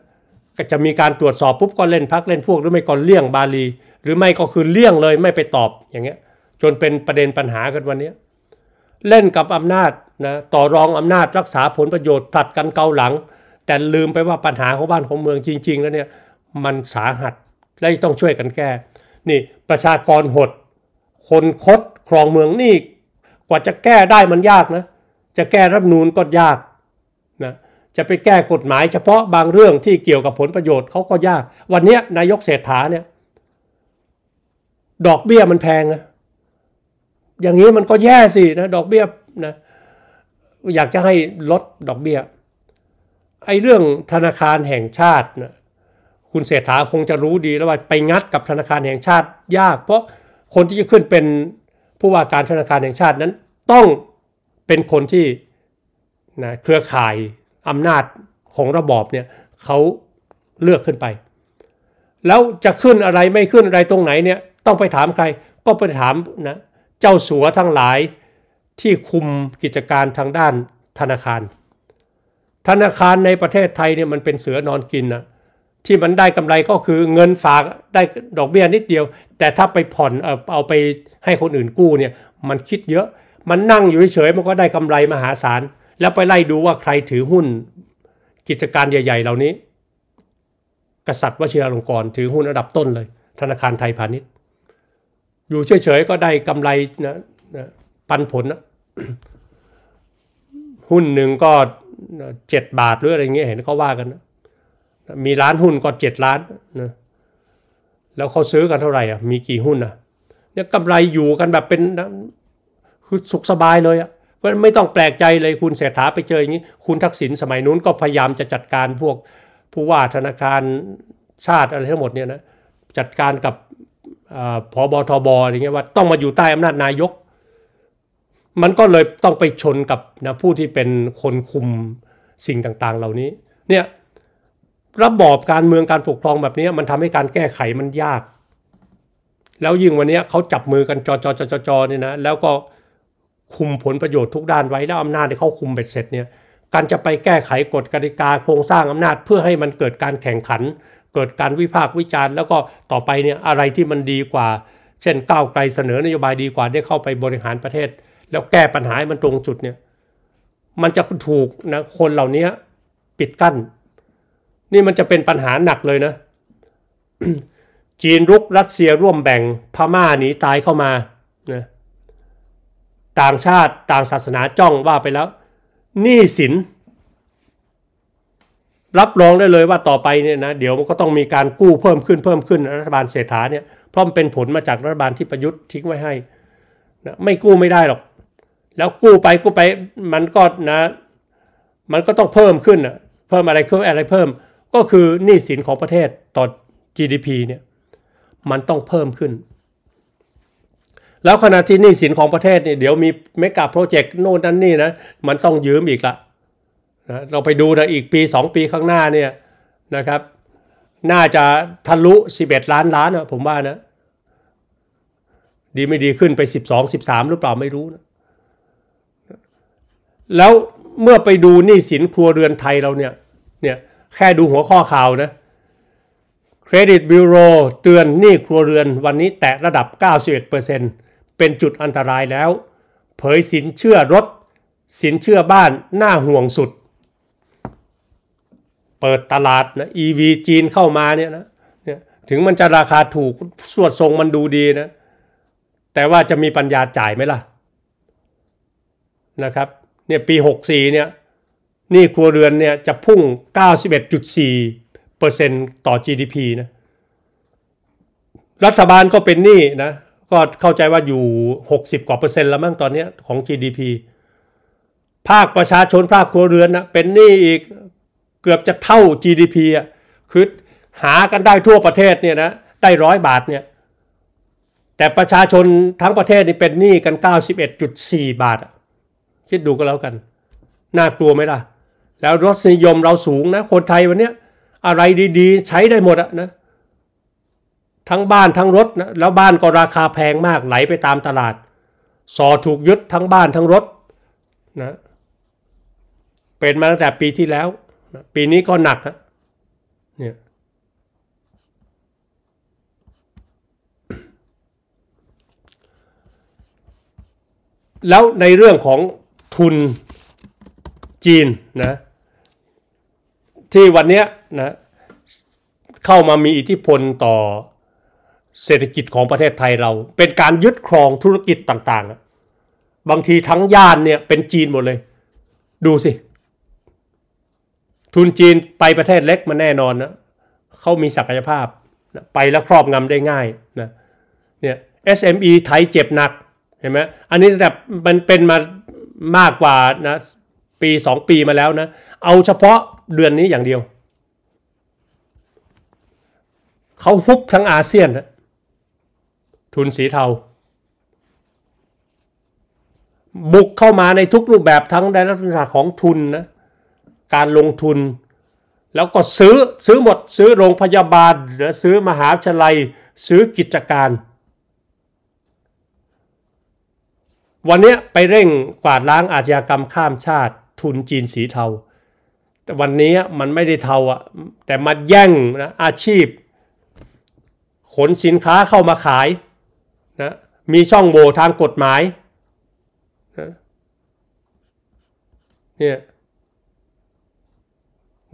ก็จะมีการตรวจสอบปุ๊บก็เล่นพักเล่นพวก หรือไม่ก็เลี่ยงบาลี หรือไม่ก็คือเลี่ยงเลยไม่ไปตอบอย่างเงี้ยจนเป็นประเด็นปัญหากันวันนี้เล่นกับอำนาจนะต่อรองอำนาจรักษาผลประโยชน์ผลัดกันเกาหลัง แต่ลืมไปว่าปัญหาของบ้านของเมืองจริงๆแล้วเนี่ยมันสาหัสและต้องช่วยกันแก้นี่ประชากรหด คนคดครองเมืองนี่กว่าจะแก้ได้มันยากนะจะแก้รับนูนก็ยากนะจะไปแก้กฎหมายเฉพาะบางเรื่องที่เกี่ยวกับผลประโยชน์เขาก็ยาก วันนี้นายกเศรษฐาเนี่ยดอกเบี้ยมันแพงนะอย่างนี้มันก็แย่สินะดอกเบี้ยนะอยากจะให้ลดดอกเบี้ยไอ้เรื่องธนาคารแห่งชาตินะคุณเศรษฐาคงจะรู้ดีแล้วว่าไปงัดกับธนาคารแห่งชาติยาก เพราะคนที่จะขึ้นเป็นผู้ว่าการธนาคารแห่งชาตินั้นต้องเป็นคนที่นะเครือข่ายอำนาจของระบอบเนี่ยเขาเลือกขึ้นไป แล้วจะขึ้นอะไรไม่ขึ้นอะไรตรงไหนเนี่ยต้องไปถามใคร ก็ไปถามนะเจ้าสัวทั้งหลายที่คุมกิจการทางด้านธนาคาร ธนาคารในประเทศไทยเนี่ยมันเป็นเสือนอนกินนะที่มันได้กำไรก็คือเงินฝากได้ดอกเบี้ยนิดเดียว แต่ถ้าไปผ่อนเอาไปให้คนอื่นกู้เนี่ยมันคิดเยอะ มันนั่งอยู่เฉยมันก็ได้กำไรมหาศาล แล้วไปไล่ดูว่าใครถือหุ้นกิจการใหญ่ ๆเหล่านี้ กษัตริย์วชิราลงกรณ์ถือหุ้นระดับต้นเลยธนาคารไทยพาณิชย์อยู่เฉยๆ ก็ได้กำไรนะนะปันผลนะหุ้นหนึ่งก็เจ็ดบาท หรืออะไรเงี้ยเห็นเขาว่ากันนะมีล้านหุ้นก็เจ็ดล้านนะแล้วเขาซื้อกันเท่าไหร่อ่ะมีกี่หุ้นอ่ะเนี่ยกำไรอยู่กันแบบเป็นคือสุขสบายเลยอ่ะเพราะไม่ต้องแปลกใจเลยคุณเศรษฐาไปเจออย่างนี้ คุณทักษิณสมัยนู้นก็พยายามจะจัดการพวก ผู้ว่าธนาคารชาติอะไรทั้งหมดเนี่ยนะจัดการกับพอบอทบอะไรเงี้ยว่า ต้องมาอยู่ใต้อำนาจนายก มันก็เลยต้องไปชนกับนะผู้ที่เป็นคนคุมสิ่งต่างๆเหล่านี้เนี่ยระบอบการเมืองการปกครองแบบนี้มันทำให้การแก้ไขมันยากแล้วยิ่งวันนี้เขาจับมือกันจอจอจอจอจอเนี่ยนะแล้วก็คุมผลประโยชน์ทุกด้านไว้แล้วอำนาจที่เขาคุมเบ็ดเสร็จเนี่ยการจะไปแก้ไขกฎกติกาโครงสร้างอำนาจเพื่อให้มันเกิดการแข่งขันเกิดการวิพากษ์วิจารณ์ แล้วก็ต่อไปเนี่ยอะไรที่มันดีกว่า เช่นก้าวไกลเสนอนโยบายดีกว่าได้เข้าไปบริหารประเทศ แล้วแก้ปัญหาให้มันตรงจุดเนี่ยมันจะถูกนะคนเหล่านี้ปิดกั้น นี่มันจะเป็นปัญหาหนักเลยนะ จีนรุกรัสเซียร่วมแบ่งพม่าหนีตายเข้ามานะต่างชาติต่างศาสนาจ้องว่าไปแล้วหนี้สินรับรองได้เลยว่าต่อไปเนี่ยนะเดี๋ยวมันก็ต้องมีการกู้เพิ่มขึ้นเพิ่มขึ้นรัฐบาลเศรษฐาเนี่ยเพราะมันเป็นผลมาจากรัฐบาลที่ประยุทธ์ทิ้งไว้ให้นะไม่กู้ไม่ได้หรอก แล้วกู้ไปกู้ไปมันก็นะ มันก็ต้องเพิ่มขึ้นนะเพิ่มอะไรเพิ่มอะไรเพิ่มก็คือหนี้สินของประเทศต่อ GDP เนี่ยมันต้องเพิ่มขึ้น แล้วขณะที่หนี้สินของประเทศเนี่ยเดี๋ยวมีเมกะโปรเจกต์โน่นนั่นนี่นะมันต้องยืมอีกละนะเราไปดูนะอีกปี 2 ปีข้างหน้าเนี่ยนะครับน่าจะทะลุ 11 ล้านล้านนะผมว่านะดีไม่ดีขึ้นไป 12 13 หรือเปล่าไม่รู้นะแล้วเมื่อไปดูหนี้สินครัวเรือนไทยเราเนี่ยเนี่ยแค่ดูหัวข้อข่าวนะเครดิตบิวโรเตือนหนี้ครัวเรือนวันนี้แตะระดับ 91%เเป็นจุดอันตรายแล้ว เผยสินเชื่อรถสินเชื่อบ้านน่าห่วงสุดเปิดตลาดนะ EV จีนเข้ามาเนี่ยนะเนี่ยถึงมันจะราคาถูก สวดทรงมันดูดีนะแต่ว่าจะมีปัญญาจ่ายไหมล่ะ นะครับเนี่ยปี 64เนี่ยนี่ครัวเรือนเนี่ยจะพุ่ง 91.4%ต่อ GDP นะรัฐบาลก็เป็นหนี้นะก็เข้าใจว่าอยู่ 60กว่าเปอร์เซ็นต์แล้วมั้งตอนนี้ของ GDP ภาคประชาชนภาคครัวเรือนนะเป็นหนี้อีกเกือบจะเท่า GDP อ่ะคือหากันได้ทั่วประเทศเนี่ยนะได้ร้อยบาทเนี่ยแต่ประชาชนทั้งประเทศนี่เป็นหนี้กัน91.4 บาท คิดดูก็แล้วกันน่ากลัวไหมล่ะ แล้วรสนิยมเราสูงนะคนไทยวันเนี้ยอะไรดีๆ ใช้ได้หมดอะนะทั้งบ้านทั้งรถนะแล้วบ้านก็ราคาแพงมากไหลไปตามตลาดสอถูกยึดทั้งบ้านทั้งรถนะเป็นมาตั้งแต่ปีที่แล้วปีนี้ก็หนักฮะเนี่ยแล้วในเรื่องของทุนจีนนะที่วันนี้นะเข้ามามีอิทธิพลต่อเศรษฐกิจของประเทศไทยเรา เป็นการยึดครองธุรกิจต่างๆ บางทีทั้งย่านเนี่ยเป็นจีนหมดเลยดูสิทุนจีนไปประเทศเล็กมันแน่นอนนะเขามีศักยภาพนะไปแล้วครอบงำได้ง่ายนะ เนี่ย SME ไทยเจ็บหนักเห็นไหมอันนี้แบบมันเป็นมามากกว่านะปี 2 ปีมาแล้วนะ เอาเฉพาะเดือนนี้อย่างเดียว เขาฮุบทั้งอาเซียนนะทุนสีเทาบุกเข้ามาในทุกรูปแบบทั้งในลักษณะของทุนนะการลงทุนแล้วก็ซื้อ ซื้อหมดซื้อโรงพยาบาลหรือซื้อมหาวิทยาลัยซื้อกิจการ วันนี้ไปเร่งกวาดล้างอาชญากรรมข้ามชาติทุนจีนสีเทาแต่วันนี้มันไม่ได้เทาอ่ะแต่มาแย่งนะอาชีพขนสินค้าเข้ามาขายนะมีช่องโหว่ทางกฎหมายนะเนี่ย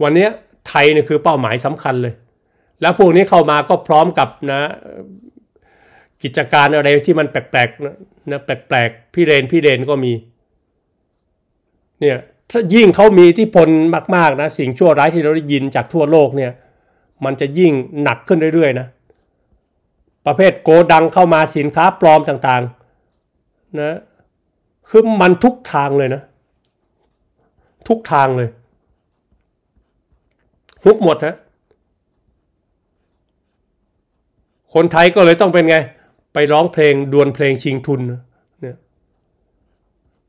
วันนี้ไทยเนี่ยคือเป้าหมายสำคัญเลย แล้วพวกนี้เข้ามาก็พร้อมกับนะกิจการอะไรที่มันแปลกๆนะแปลกๆ พี่เรนพี่เรนก็มีเนี่ยยิ่งเขามีที่พลมากๆนะสิ่งชั่วร้ายที่เราได้ยินจากทั่วโลกเนี่ยมันจะยิ่งหนักขึ้นเรื่อยๆนะประเภทโกดังเข้ามาสินค้าปลอมต่างๆนะคือมันทุกทางเลยนะ ทุกทางเลยฮุบหมดฮะคนไทยก็เลยต้องเป็นไง ไปร้องเพลงดวลเพลงชิงทุนเนี่ย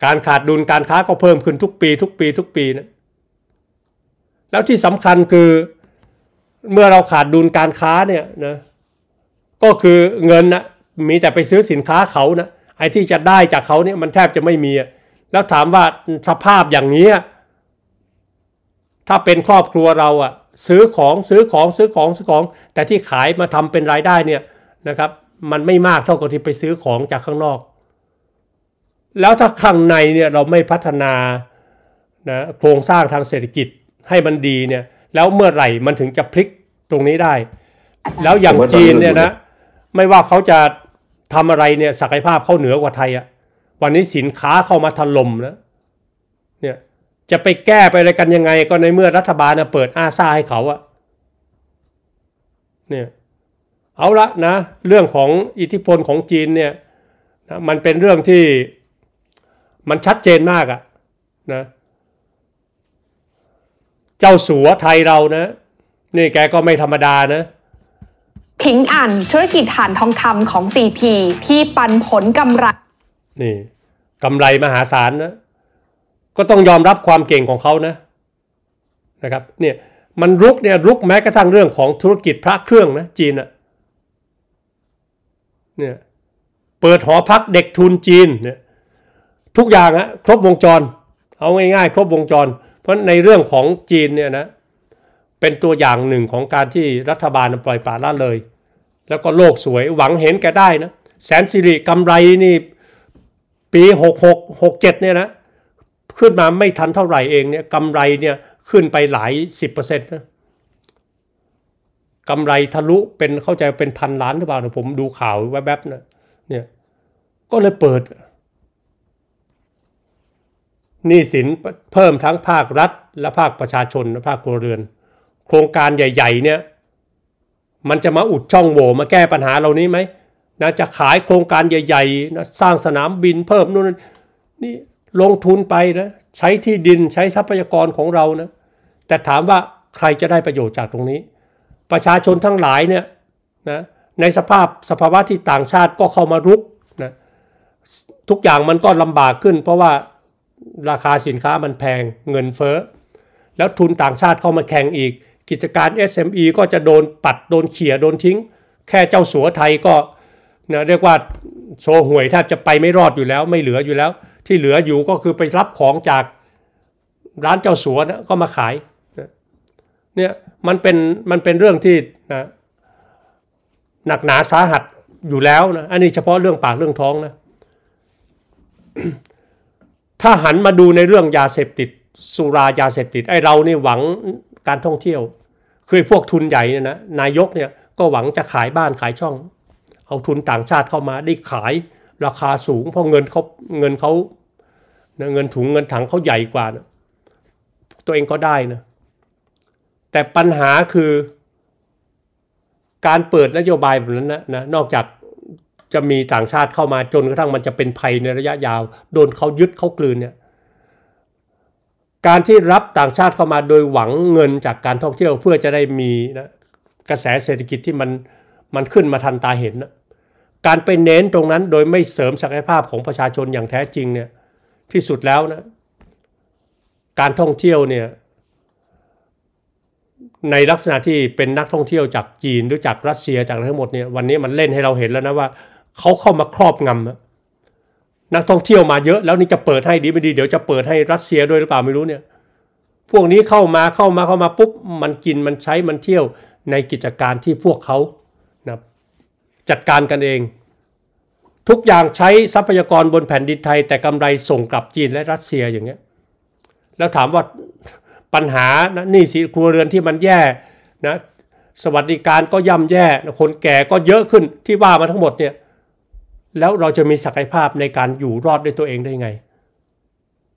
การขาดดุลการค้าก็เพิ่มขึ้นทุกปี ทุกปีทุกปีนะแล้วที่สำคัญคือเมื่อเราขาดดุลการค้าเนี่ยนะก็คือเงินนะมีแต่ไปซื้อสินค้าเขานะไอ้ที่จะได้จากเขาเนี่ยมันแทบจะไม่มีแล้วถามว่าสภาพอย่างนี้ ถ้าเป็นครอบครัวเราอะซื้อของซื้อของซื้อของ ซื้อของ แต่ที่ขายมาทำเป็นรายได้เนี่ยนะครับ มันไม่มากเท่ากับที่ไปซื้อของจากข้างนอก แล้วถ้าข้างในเนี่ยเราไม่พัฒนานะโครงสร้างทางเศรษฐกิจให้มันดีเนี่ยแล้วเมื่อไหร่มันถึงจะพลิกตรงนี้ได้ แล้วอย่างจีนเนี่ยนะไม่ว่าเขาจะทำอะไรเนี่ยศักยภาพเขาเหนือกว่าไทยอะวันนี้สินค้าเข้ามาถล่มนะจะไปแก้ไปอะไรกันยังไงก็ในเมื่อรัฐบาลเปิดอาซาให้เขาอะเนี่ยเอาละนะ เรื่องของอิทธิพลของจีนเนี่ยนะมันเป็นเรื่องที่มันชัดเจนมากอะนะเจ้าสัวไทยเรานะ นี่แกก็ไม่ธรรมดานะพิงอันธุรกิจฐานทองคำของ CP ที่ปันผลกำไรนี่กำไรมหาศาลนะก็ต้องยอมรับความเก่งของเขานะ นะครับเนี่ยมันรุกเนี่ยรุกแม้กระทั่งเรื่องของธุรกิจพระเครื่องนะจีนอะเนี่ยเปิดหอพักเด็กทุนจีนเนี่ยทุกอย่างอะครบวงจร เอาง่ายๆครบวงจร เพราะในเรื่องของจีนเนี่ยนะเป็นตัวอย่างหนึ่งของการที่รัฐบาลปล่อยปละละเลย แล้วก็โลกสวยหวังเห็นแกได้นะแสนสิริกำไรนี่ปี66 67เนี่ยนะขึ้นมาไม่ทันเท่าไหร่เองเนี่ยกำไรเนี่ยขึ้นไปหลายสิบเปอร์เซ็นต์นะกำไรทะลุเป็นเข้าใจเป็นพันล้านหรือเปล่านะผมดูข่าวแวบๆนะเนี่ยก็เลยเปิดหนี้สินเพิ่มทั้งภาครัฐ และภาคประชาชนและภาคครัวเรือน โครงการใหญ่ ๆเนี่ยมันจะมาอุดช่องโหว่มาแก้ปัญหาเหล่านี้ไหมนะจะขายโครงการใหญ่ๆนะสร้างสนามบินเพิ่มนู่นนี่ลงทุนไปนะใช้ที่ดินใช้ทรัพยากรของเรานะแต่ถามว่าใครจะได้ประโยชน์จากตรงนี้ ประชาชนทั้งหลายเนี่ยนะในสภาพสภาวะที่ต่างชาติก็เข้ามารุกนะทุกอย่างมันก็ลำบากขึ้นเพราะว่าราคาสินค้ามันแพงเงินเฟ้อ แล้วทุนต่างชาติเข้ามาแข่งอีก กิจการ SME ก็จะโดนปัดโดนเขี่ยโดนทิ้ง แค่เจ้าสัวไทยก็นะเรียกว่าโชห่วยแทบจะไปไม่รอดอยู่แล้ว ไม่เหลืออยู่แล้วที่เหลืออยู่ก็คือไปรับของจากร้านเจ้าสัวนะก็มาขาย เนี่ยมันเป็นมันเป็นเรื่องที่นะหนักหนาสาหัสอยู่แล้วนะอันนี้เฉพาะเรื่องปาก เรื่องท้องนะถ้าหันมาดูในเรื่องยาเสพติด สุรายาเสพติดไอเรานี่หวังการท่องเที่ยว คือพวกทุนใหญ่เนี่ยนะนายกเนี่ยก็หวังจะขายบ้านขายช่อง เอาทุนต่างชาติเข้ามาได้ขายราคาสูงเพราะเงินเขาเงินเขาเงินถุง เงินถังเขาใหญ่กว่านะตัวเองก็ได้นะแต่ปัญหาคือการเปิดนโยบายแบบนั้นนะนะนอกจากจะมีต่างชาติเข้ามาจนกระทั่งมันจะเป็นภัยในระยะยาว โดนเขายึดเขากลืนเนี่ยการที่รับต่างชาติเข้ามาโดยหวังเงินจากการท่องเที่ยว เพื่อจะได้มีนะกระแสเศรษฐกิจที่มันมันขึ้นมาทันตาเห็นนะการไปเน้นตรงนั้นโดยไม่เสริมศักยภาพของประชาชนอย่างแท้จริงเนี่ยที่สุดแล้วนะการท่องเที่ยวเนี่ย ในลักษณะที่เป็นนักท่องเที่ยวจากจีนหรือจากรัสเซียจากทั้งหมดเนี่ยวันนี้มันเล่นให้เราเห็นแล้วนะว่าเขาเข้ามาครอบงำ นักท่องเที่ยวมาเยอะแล้วนี่จะเปิดให้ดีไม่ดีเดี๋ยวจะเปิดให้รัสเซียด้วยหรือเปล่าไม่รู้เนี่ย พวกนี้เข้ามาเข้ามาเข้ามาปุ๊บมันกินมันใช้มันเที่ยวในกิจการที่พวกเขาจัดการกันเอง ทุกอย่างใช้ทรัพยากรบนแผ่นดินไทย แต่กำไรส่งกลับจีนและรัสเซียอย่างเงี้ยแล้วถามว่าปัญหานะนี่สิครัวเรือนที่มันแย่นะสวัสดิการก็ย่ำแย่คนแก่ก็เยอะขึ้นที่ว่ามาทั้งหมดเนี่ยแล้วเราจะมีศักยภาพในการอยู่รอดด้วยตัวเองได้ไง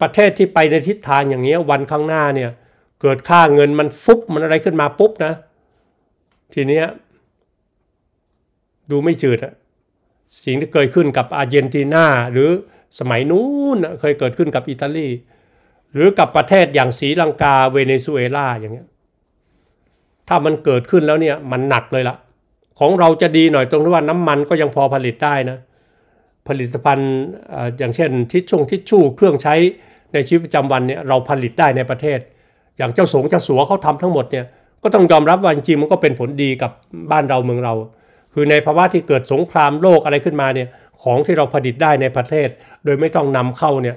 ประเทศที่ไปในทิศทางอย่างเงี้ยวันข้างหน้าเนี่ยเกิดค่าเงินมันฟุบมันอะไรขึ้นมาปุ๊บนะทีเนี้ยดูไม่จืดอะสิ่งที่เคยขึ้นกับอาร์เจนตินาหรือสมัยนู้นเคยเกิดขึ้นกับอิตาลี หรือกับประเทศอย่างสีลังกาเวเนซุเอลาอย่างเงี้ยถ้ามันเกิดขึ้นแล้วเนี่ยมันหนักเลยละของเราจะดีหน่อยตรงที่ว่าน้ำมันก็ยังพอผลิตได้นะผลิตภัณฑ์อย่างเช่นทิชชงทิชชู่เครื่องใช้ในชีวิตประจำวันเนี่ยเราผลิตได้ในประเทศ อย่างเจ้าสงเจ้าสัวเขาทำทั้งหมดเนี่ยก็ต้องยอมรับว่าจริงมันก็เป็นผลดีกับบ้านเราเมืองเราคือในภาวะที่เกิดสงครามโลกอะไรขึ้นมาเนี่ยของที่เราผลิตได้ในประเทศ โดยไม่ต้องนำเข้าเนี่ย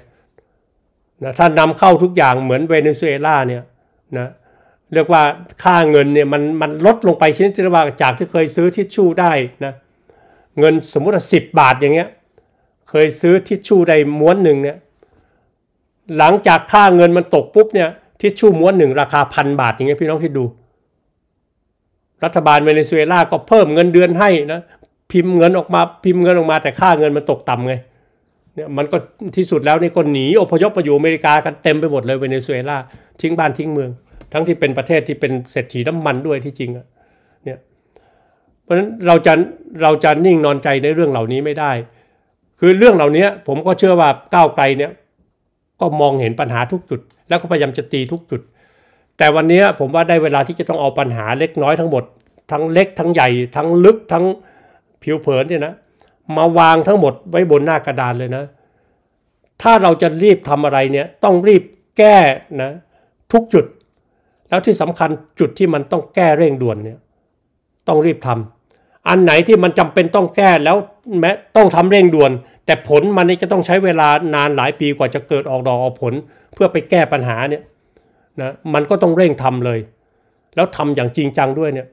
นะถ้านำเข้าทุกอย่างเหมือนเวเนซุเอลาเนี่ยนะเรียกว่าค่าเงินเนี่ยมันมันลดลงไปชนิดที่ว่าจากที่เคยซื้อทิชชู่ได้นะเงินสมมุติว่าสิบบาทอย่างเงี้ยเคยซื้อทิชชู่ได้ม้วนหนึ่งเนี่ยหลังจากค่าเงินมันตกปุ๊บเนี่ยทิชชู่ม้วนหนึ่งราคาพันบาทอย่างเงี้ยพี่น้องที่ดูรัฐบาลเวเนซุเอลาก็เพิ่มเงินเดือนให้นะพิมพ์เงินออกมาพิมพ์เงินออกมาแต่ค่าเงินมันตกต่ำไงเนี่ยมันก็ที่สุดแล้วนี่ก็หนีอพยพไปอยู่อเมริกากันเต็มไปหมดเลยเวเนซุเอลาทิ้งบ้านทิ้งเมืองทั้งที่เป็นประเทศที่เป็นเศรษฐีน้ำมันด้วยที่จริงอะเนี่ยเพราะฉะนั้นเราจะเราจะนิ่งนอนใจในเรื่องเหล่านี้ไม่ได้ คือเรื่องเหล่านี้ผมก็เชื่อว่าก้าวไกลเนี่ย ก็มองเห็นปัญหาทุกจุด แล้วก็พยายามจะตีทุกจุดแต่วันนี้ผมว่าได้เวลาที่จะต้องเอาปัญหาเล็กน้อยทั้งหมด ทั้งเล็กทั้งใหญ่ ทั้งลึกทั้งผิวเผินเนี่ยนะมาวางทั้งหมดไว้บนหน้ากระดานเลยนะถ้าเราจะรีบทำอะไรเนี่ยต้องรีบแก้นะทุกจุด แล้วที่สำคัญจุดที่มันต้องแก้เร่งด่วนเนี่ยต้องรีบทำอันไหนที่มันจำเป็นต้องแก้แล้วแม้ต้องทำเร่งด่วน แต่ผลมันนี่จะต้องใช้เวลานานหลายปีกว่าจะเกิดออกดอกออกผล เพื่อไปแก้ปัญหาเนี่ยนะมันก็ต้องเร่งทำเลย แล้วทำอย่างจริงจังด้วยเนี่ย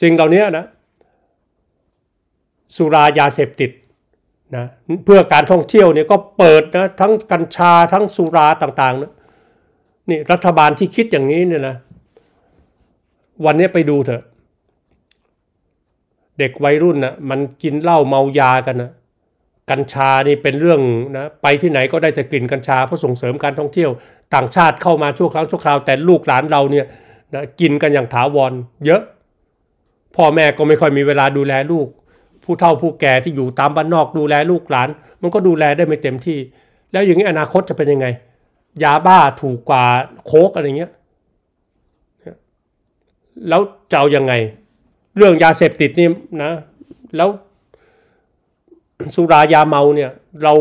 สิ่งเหล่านี้นะ สุรายาเสพติดนะ เพื่อการท่องเที่ยวเนี่ยก็เปิดนะทั้งกัญชาทั้งสุราต่างๆนะนี่รัฐบาลที่คิดอย่างนี้เนี่ยนะ วันนี้ไปดูเถอะ เด็กวัยรุ่นนะมันกินเหล้าเมายากันนะกัญชานี่เป็นเรื่องนะไปที่ไหนก็ได้แต่กลิ่นกัญชา เพราะส่งเสริมการท่องเที่ยว ต่างชาติเข้ามาชั่วครั้งชั่วคราวแต่ลูกหลานเราเนี่ยนะกินกันอย่างถาวร เยอะพ่อแม่ก็ไม่ค่อยมีเวลาดูแลลูก ผู้เฒ่าผู้แก่ที่อยู่ตามบ้านนอกดูแลลูกหลาน มันก็ดูแลได้ไม่เต็มที่ แล้วอย่างนี้อนาคตจะเป็นยังไง ยาบ้าถูกกว่าโคกอะไรเงี้ยแล้วจะเอายังไง เรื่องยาเสพติดนี่นะ แล้วสุรายาเมาเนี่ยเรา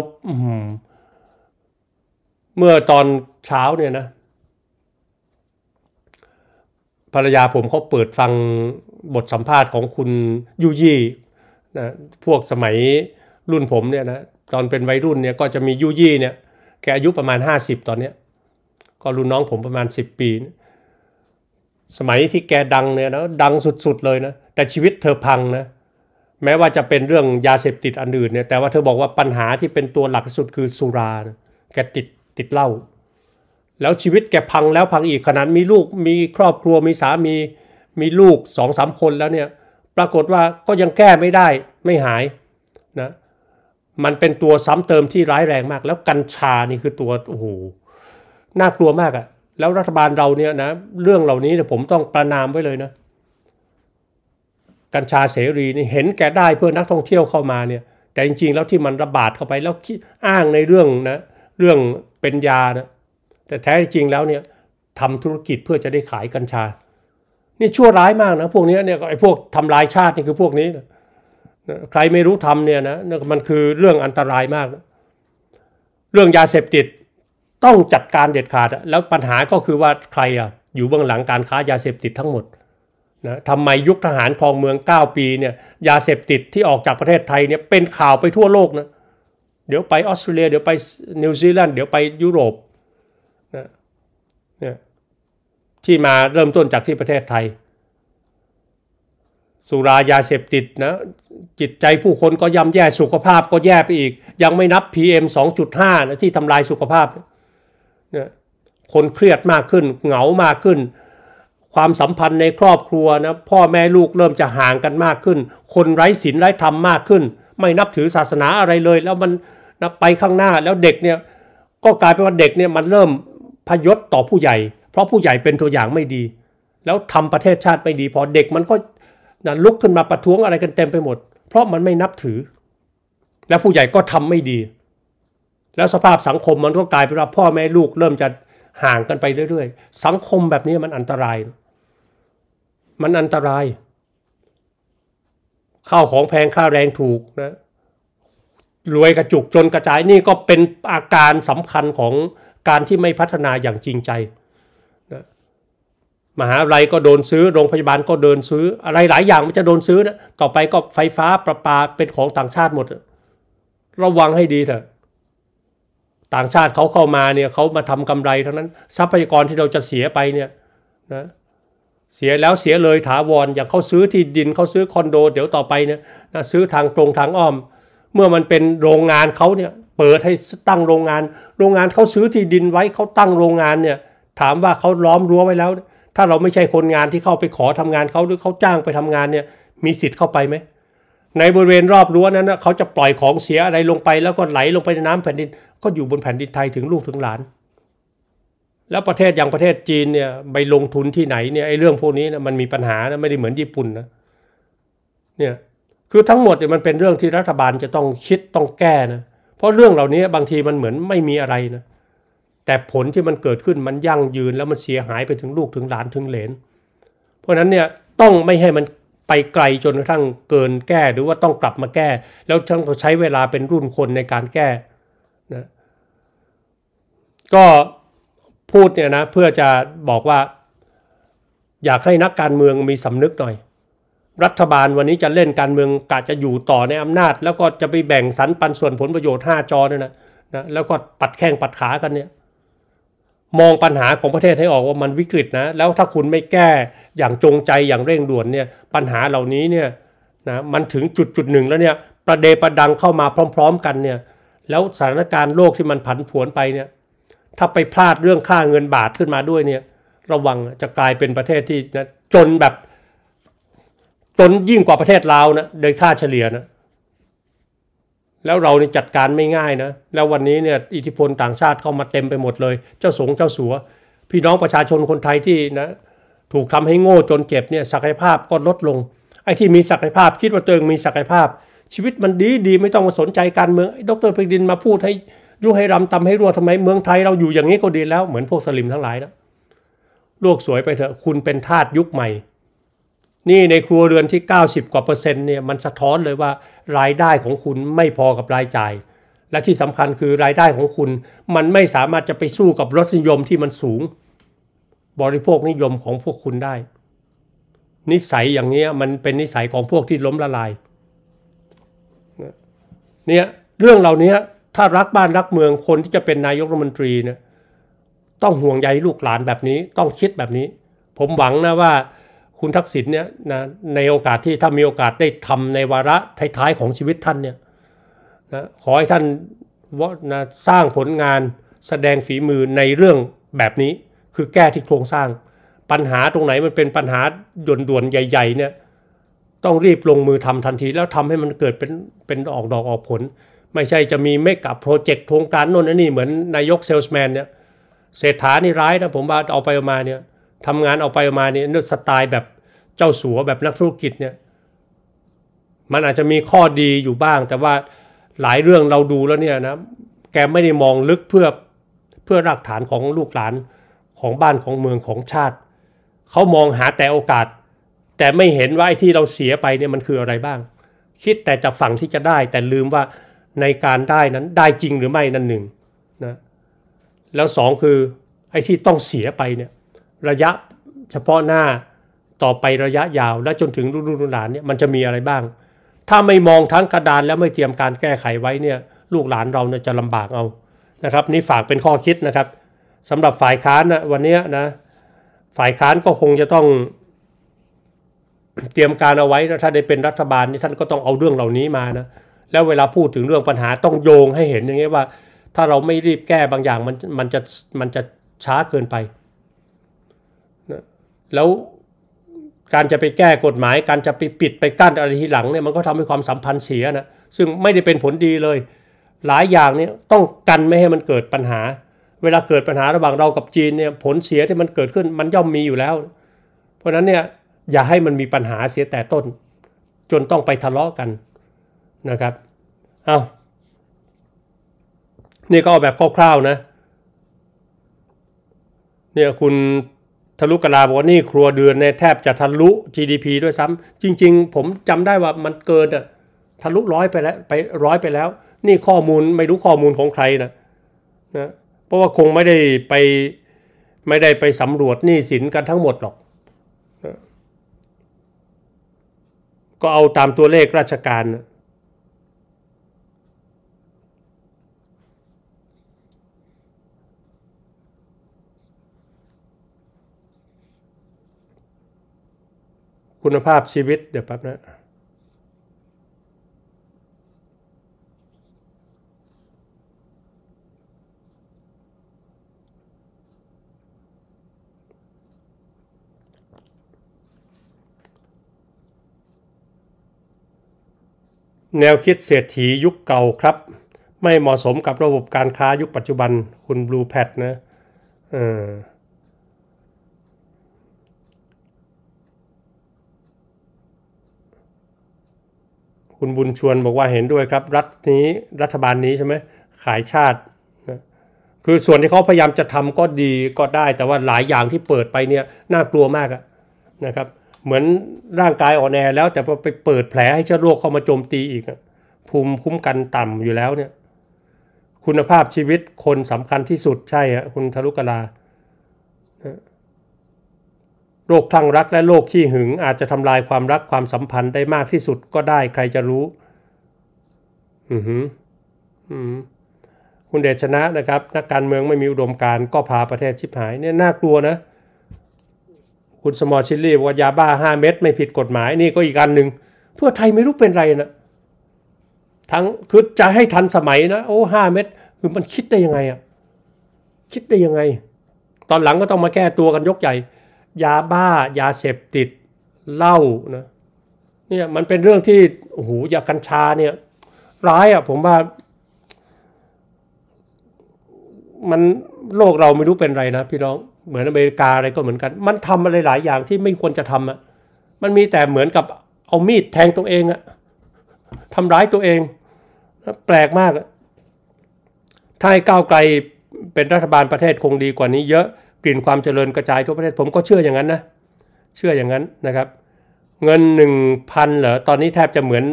เมื่อตอนเช้าเนี่ยนะ ภรรยาผมเขาเปิดฟังบทสัมภาษณ์ของคุณยูยี่นะพวกสมัยรุ่นผมเนี่ยนะตอนเป็นวัยรุ่นเนี่ยก็จะมียูยี่เนี่ย แกอายุประมาณ 50 ตอนเนี้ยก็รุ่นน้องผมประมาณ 10 ปี สมัยที่แกดังเนี่ยนะดังสุดๆ เลยนะแต่ชีวิตเธอพังนะเแม้ว่าจะเป็นเรื่องยาเสพติดอันอื่นเนี่ยแต่ว่าเธอบอกว่าปัญหาที่เป็นตัวหลักสุดคือสุรา แกติดติดเหล้าแล้วชีวิตแกพังแล้วพังอีกขนาดมีลูก มีครอบครัว มีสามีมีลูกสองสามคนแล้วเนี่ยปรากฏว่าก็ยังแก้ไม่ได้ไม่หายนะมันเป็นตัวซ้ำเติมที่ร้ายแรงมาก แล้วกัญชานี่คือตัว โอ้โหน่ากลัวมากอะ่ะแล้วรัฐบาลเราเนี่ยนะเรื่องเหล่านี้เนี่ยผมต้องประนามไว้เลยนะกัญชาเสรีนี่เห็นแก่ได้เพื่อนักท่องเที่ยวเข้ามาเนี่ยแต่จริง ๆ แล้วที่มันระบาดเข้าไปแล้วอ้างในเรื่องนะเรื่องเป็นยานะแต่แท้จริงแล้วเนี่ยทำธุรกิจเพื่อจะได้ขายกัญชานี่ชั่วร้ายมากนะพวกนี้เนี่ยไอ้พวกทำลายชาตินี่คือพวกนี้นะใครไม่รู้ทำเนี่ยนะมันคือเรื่องอันตรายมากนะเรื่องยาเสพติดต้องจัดการเด็ดขาด แล้วปัญหาก็คือว่าใครอ่ะอยู่เบื้องหลังการค้ายาเสพติดทั้งหมดนะทำไมยุคทหารครองเมือง 9 ปีเนี่ยยาเสพติดที่ออกจากประเทศไทยเนี่ยเป็นข่าวไปทั่วโลกนะเดี๋ยวไปออสเตรเลียเดี๋ยวไปนิวซีแลนด์เดี๋ยวไปยุโรปนะเนี่ยที่มาเริ่มต้นจากที่ประเทศไทย สุรายาเสพติดนะจิตใจผู้คนก็ย่ำแย่สุขภาพก็แย่ไปอีก ยังไม่นับ PM 2.5นะที่ทำลายสุขภาพเนี่ยคนเครียดมากขึ้นเหงามากขึ้นความสัมพันธ์ในครอบครัวนะพ่อแม่ลูกเริ่มจะห่างกันมากขึ้น คนไร้ศีลไร้ธรรมมากขึ้น ไม่นับถือศาสนาอะไรเลย แล้วมันนะไปข้างหน้าแล้วเด็กเนี่ยก็กลายเป็นว่าเด็กเนี่ยมันเริ่มพยศต่อผู้ใหญ่ เพราะผู้ใหญ่เป็นตัวอย่างไม่ดี แล้วทำประเทศชาติไม่ดี พอเด็กมันก็นะลุกขึ้นมาประท้วงอะไรกันเต็มไปหมด เพราะมันไม่นับถือ และผู้ใหญ่ก็ทำไม่ดี แล้วสภาพสังคมมันก็กลายเป็นว่าพ่อแม่ลูกเริ่มจะห่างกันไปเรื่อย ๆ สังคมแบบนี้มันอันตรายมันอันตรายข้าวของแพงค่าแรงถูกนะรวยกระจุกจนกระจายนี่ก็เป็นอาการสำคัญของการที่ไม่พัฒนาอย่างจริงใจนะมหาวิทยาลัยก็โดนซื้อโรงพยาบาลก็เดินซื้อ อะไรหลายอย่างมันจะโดนซื้อนะต่อไปก็ไฟฟ้าประปาเป็นของต่างชาติหมดระวังให้ดีเถอะ ต่างชาติเขาเข้ามาเนี่ย เขามาทำกำไรทั้งนั้นทรัพยากรที่เราจะเสียไปเนี่ย นะเสียแล้วเสียเลยถาวรอย่างเขาซื้อที่ดินเขาซื้อคอนโดเดี๋ยวต่อไปเนี่ยนะซื้อทางตรงทางอ้อม เมื่อมันเป็นโรงงานเขาเนี่ยเปิดให้ตั้งโรงงาน โรงงานเขาซื้อที่ดินไว้เขาตั้งโรงงานเนี่ยถามว่าเขาล้อมรั้วไว้แล้ว ถ้าเราไม่ใช่คนงานที่เข้าไปขอทำงานเขาหรือเขาจ้างไปทำงานเนี่ยมีสิทธิ์เข้าไปไหมในบริเวณรอบรั้วนั้นเขาจะปล่อยของเสียอะไรลงไป แล้วก็ไหลลงไปในน้ำแผ่นดินก็อยู่บนแผ่นดินไทยถึงลูกถึงหลานแล้วประเทศอย่างประเทศจีนเนี่ยไปลงทุนที่ไหนเนี่ยไอ้เรื่องพวกนี้นะมันมีปัญหานะไม่ได้เหมือนญี่ปุ่นนะเนี่ยคือทั้งหมดเนี่ยมันเป็นเรื่องที่รัฐบาลจะต้องคิดต้องแก้นะเพราะเรื่องเหล่านี้บางทีมันเหมือนไม่มีอะไรนะแต่ผลที่มันเกิดขึ้นมันยั่งยืนแล้วมันเสียหายไปถึงลูกถึงหลานถึงเหลน เพราะนั้นเนี่ยต้องไม่ให้มันไปไกลจนกระทั่งเกินแก้หรือว่าต้องกลับมาแก้ แล้วต้องใช้เวลาเป็นรุ่นคนในการแก้นะก็พูดเนี่ยนะเพื่อจะบอกว่าอยากให้นักการเมืองมีสำนึกหน่อยรัฐบาลวันนี้จะเล่นการเมืองกะจะอยู่ต่อในอำนาจ แล้วก็จะไปแบ่งสรรปันส่วนผลประโยชน์ 5 จอเนี่ยนะนะแล้วก็ปัดแข้งปัดขากันเนี่ยมองปัญหาของประเทศให้ออกว่ามันวิกฤตนะแล้วถ้าคุณไม่แก้อย่างจงใจอย่างเร่งด่วนเนี่ยปัญหาเหล่านี้เนี่ยนะมันถึงจุดจุดหนึ่งแล้วเนี่ยประเดประดังเข้ามาพร้อม ๆ กันเนี่ยแล้วสถานการณ์โลกที่มันผันผวนไปเนี่ยถ้าไปพลาดเรื่องค่าเงินบาทขึ้นมาด้วยเนี่ย ระวังจะกลายเป็นประเทศที่นะจนแบบ จนยิ่งกว่าประเทศลาวนะโดยค่าเฉลี่ยนะแล้วเราเนี่จัดการไม่ง่ายนะ แล้ววันนี้เนี่ยอิทธิพลต่างชาติเข้ามาเต็มไปหมดเลย เจ้าสงเจ้าสัว พี่น้องประชาชนคนไทยที่นะถูกทำให้โง่จนเจ็บเนี่ยศักยภาพก็ลดลงไอ้ที่มีศักยภาพ คิดว่าตัวเองมีศักยภาพ ชีวิตมันดีดีไม่ต้องมาสนใจการเมืองดรเพ็กดินมาพูดให้ยุให้รำตำให้รั่วทำไมเมืองไทยเราอยู่อย่างนี้ก็ดีแล้วเหมือนพวกสลิมทั้งหลายแล้วลลกสวยไปเถอะคุณเป็นทาสยุคใหม่ นี่ในครัวเรือนที่ 90 กว่าเปอร์เซ็นต์เนี่ยมันสะท้อนเลยว่ารายได้ของคุณไม่พอกับรายจ่าย และที่สำคัญคือรายได้ของคุณ มันไม่สามารถจะไปสู้กับรสนิยมที่มันสูง บริโภคนิยมของพวกคุณได้ นิสัยอย่างนี้มันเป็นนิสัยของพวกที่ล้มละลายเนี่ยเรื่องเหล่านี้ถ้ารักบ้านรักเมืองคนที่จะเป็นนายกรัฐมนตรีเนี่ยต้องห่วงใยลูกหลานแบบนี้ ต้องคิดแบบนี้ ผมหวังนะว่าคุณทักษิณเนี่ยนะในโอกาสที่ถ้ามีโอกาสได้ทำในวาระท้ายๆของชีวิตท่านเนี่ยนะขอให้ท่านวนะสร้างผลงานแสดงฝีมือในเรื่องแบบนี้ คือแก้ที่โครงสร้าง ปัญหาตรงไหนมันเป็นปัญหาด่วนๆใหญ่ๆเนี่ยต้องรีบลงมือทำทันที แล้วทำให้มันเกิดเป็นเป็นออกดอกออกผลไม่ใช่จะมีเมกะโปรเจกต์โครงการโน่นนี่เหมือนนายกเซลส์แมนเนี่ยเศรษฐานี่ร้ายนะผมว่าเอาไปมาเนี่ยทำงานเอาไปมาเนี่ยสไตล์แบบเจ้าสัวแบบนักธุรกิจเนี่ยมันอาจจะมีข้อดีอยู่บ้าง แต่ว่าหลายเรื่องเราดูแล้วเนี่ยนะแกไม่ได้มองลึกเพื่อเพื่อรากฐานของลูกหลานของบ้านของเมืองของชาติเขามองหาแต่โอกาส แต่ไม่เห็นว่าไอ้ที่เราเสียไปเนี่ยมันคืออะไรบ้าง คิดแต่จะฝั่งที่จะได้ แต่ลืมว่าในการได้นั้นได้จริงหรือไม่นั่นหนึ่งนะแล้วสองคือไอ้ที่ต้องเสียไปเนี่ยระยะเฉพาะหน้าต่อไประยะยาว และจนถึงรุ่นรุ่นหลานเนี่ยมันจะมีอะไรบ้าง ถ้าไม่มองทั้งกระดานแล้วไม่เตรียมการแก้ไขไว้เนี่ยลูกหลานเราเนี่ยจะลำบากเอานะครับ นี่ฝากเป็นข้อคิดนะครับสำหรับฝ่ายค้านนะวันนี้นะฝ่ายค้านก็คงจะต้องเตรียมการเอาไว้นะถ้าได้เป็นรัฐบาลนี่ท่านก็ต้องเอาเรื่องเหล่านี้มานะแล้วเวลาพูดถึงเรื่องปัญหาต้องโยงให้เห็นอย่างนี้ว่า ถ้าเราไม่รีบแก้บางอย่างมันมันจะมันจะช้าเกินไปนะแล้วการจะไปแก้กฎหมายการจะไปปิดไปกั้นอะไรทีหลังเนี่ยมันก็ทำให้ความสัมพันธ์เสียนะซึ่งไม่ได้เป็นผลดีเลย หลายอย่างเนี่ยต้องกันไม่ให้มันเกิดปัญหา เวลาเกิดปัญหาระหว่างเรากับจีนเนี่ยผลเสียที่มันเกิดขึ้นมันย่อมมีอยู่แล้ว เพราะฉะนั้นเนี่ยอย่าให้มันมีปัญหาเสียแต่ต้น จนต้องไปทะเลาะกันนะครับ เอา้า นี่ก็แบบคร่าวๆนะเนี่ยคุณทะลุกลาบอกว่านี่ครัวเดือนในแทบจะทะลุ GDP ด้วยซ้ำจริงๆ ผมจำได้ว่ามันเกินอะทะลุร้อยไปแล้วไปร้อยไปแล้ว นี่ข้อมูลไม่รู้ข้อมูลของใครนะนะ เพราะว่าคงไม่ได้ไปไม่ได้ไปสำรวจหนี้สินกันทั้งหมดหรอกนะก็เอาตามตัวเลขราชการนะคุณภาพชีวิต เดี๋ยวแป๊บนะ แนวคิดเศรษฐียุคเก่าครับ ไม่เหมาะสมกับระบบการค้ายุคปัจจุบันคุณบลูแพดนะอออคุณบุญชวนบอกว่าเห็นด้วยครับรัฐนี้รัฐบาลนี้ใช่ไหมขายชาตินะคือส่วนที่เขาพยายามจะทำก็ดีก็ได้ แต่ว่าหลายอย่างที่เปิดไปเนี่ยน่ากลัวมากนะครับเหมือนร่างกายอ่อนแอแล้วแต่พอไปเปิดแผลให้เชื้อโรคเข้ามาโจมตีอีกภูมิคุ้มกันต่ำอยู่แล้วเนี่ย คุณภาพชีวิตคนสำคัญที่สุดใช่ฮะคุณทะลุกลาโรคคลั่งรักและโรคขี้หึง อาจจะทำลายความรักความสัมพันธ์ได้มากที่สุด ก็ได้ใครจะรู้ อือหืออือ คุณเดชนะนะครับนักการเมืองไม่มีอุดมการ ก็พาประเทศชิบหาย เนี่ยน่ากลัวนะ คุณสมอชิลลี่ว่ายาบ้าห้าเม็ดไม่ผิดกฎหมาย นี่ก็อีกอันหนึ่งเพื่อไทยไม่รู้เป็นไรนะทั้งคือจะให้ทันสมัยนะ โอ้ห้าเม็ดคือมันคิดได้ยังไงอะคิดได้ยังไง ตอนหลังก็ต้องมาแก้ตัวกันยกใหญ่ยา บ้า ยาเสพติดเหล้านะเนี่ยมันเป็นเรื่องที่โอ้โหยากัญชาเนี่ยร้ายอะ่ะผมว่ามันโลกเราไม่รู้เป็นไรนะพี่น้องเหมือนอเมริกาอะไรก็เหมือนกัน มันทำอะไรหลายอย่างที่ไม่ควรจะทำออ่ะมันมีแต่เหมือนกับเอามีดแทงตัวเองอ่ะทำร้ายตัวเอง แปลกมากถ้าให้ก้าวไกลเป็นรัฐบาลประเทศคงดีกว่านี้เยอะกลิ่นความเจริญกระจายทั่วประเทศผมก็เชื่ออย่างนั้นนะเชื่ออย่างนั้นนะครับ เงิน 1,000เหรอตอนนี้แทบจะเหมือน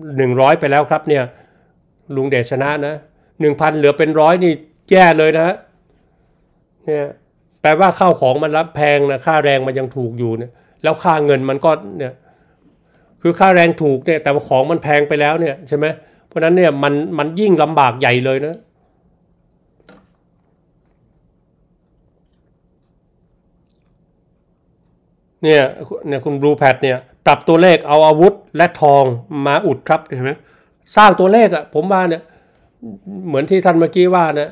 100 ไปแล้วครับเนี่ยลุงเดชชนะนะ 1,000 เหลือเป็นร้อยนี่แย่เลยนะเนี่ยแปลว่าข้าวของมันรับแพงนะค่าแรงมันยังถูกอยู่เนี่ยแล้วค่าเงินมันก็เนี่ยคือค่าแรงถูกเนี่ยแต่ของมันแพงไปแล้วเนี่ยใช่ไหมเพราะนั้นเนี่ยมันมันยิ่งลำบากใหญ่เลยนะเนี่ยเนี่ยคุณบลูแพดเนี่ยปรับตัวเลขเอาอาวุธและทองมาอุดครับเห็นไหมสร้างตัวเลขอะผมว่าเนี่ยเหมือนที่ท่านเมื่อกี้ว่านะ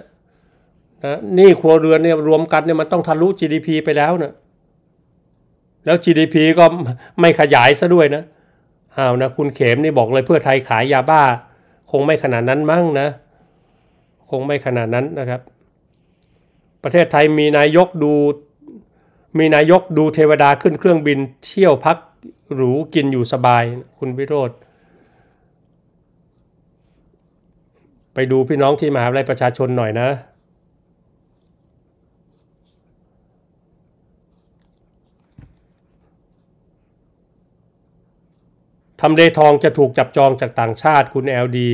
นะนี่ครัวเรือนเนี่ยรวมกันเนี่ยมันต้องทะลุ GDP ไปแล้วนะแล้ว GDP ก็ไม่ขยายซะด้วยนะอ้าวนะคุณเข็มนี่บอกเลยเพื่อไทยขายยาบ้าคงไม่ขนาดนั้นมั้งนะคงไม่ขนาดนั้นนะครับ ประเทศไทยมีนายกดูมีนายกดูเทวดาขึ้นเครื่องบินเที่ยวพักหรูกินอยู่สบายคุณวิโรธไปดูพี่น้องที่มหาวิทยาลัยประชาชนหน่อยนะทำเลทองจะถูกจับจองจากต่างชาติคุณแอลดี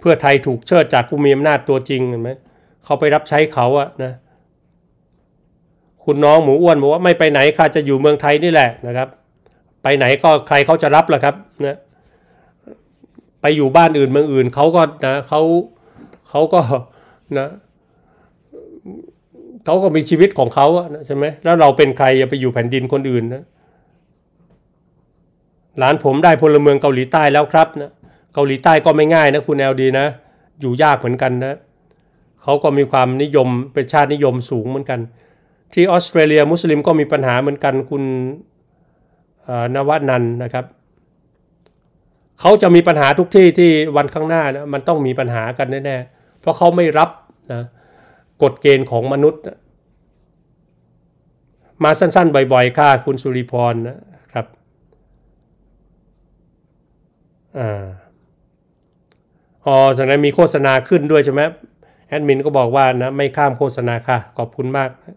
เพื่อไทยถูกเชิดจากผู้มีอำนาจตัวจริงเห็นไหมเขาไปรับใช้เขาอะนะเคุณน้องหมูอ้วนบอกว่าไม่ไปไหนค่ะจะอยู่เมืองไทยนี่แหละนะครับ ไปไหนก็ใครเขาจะรับล่ะครับนะไปอยู่บ้านอื่นเมืองอื่น เขาก็นะเขาเขาก็นะเขาก็มีชีวิตของเขาใช่ไหมแล้วเราเป็นใครอย่าไปอยู่แผ่นดินคนอื่นนะหลานผมได้พลเมืองเกาหลีใต้แล้วครับนะเกาหลีใต้ก็ไม่ง่ายนะคุณแอลดีนะ อยู่ยากเหมือนกันนะเขาก็มีความนิยมเป็นชาตินิยมสูงเหมือนกันที่ออสเตรเลียมุสลิม ก็มีปัญหาเหมือนกันคุณนวนันนะครับ เขาจะมีปัญหาทุกที่ที่วันข้างหน้านะมันต้องมีปัญหากันแน่ๆเพราะเขาไม่รับนะกฎเกณฑ์ของมนุษย์ มาสั้นๆ บ่อยๆ ค่ะ คุณสุริพร นะครับอ่าอ๋อสนั้นมีโฆษณาขึ้นด้วยใช่ไหมแอดมินก็บอกว่านะไม่ข้ามโฆษณาค่ะ ขอบคุณมากนะ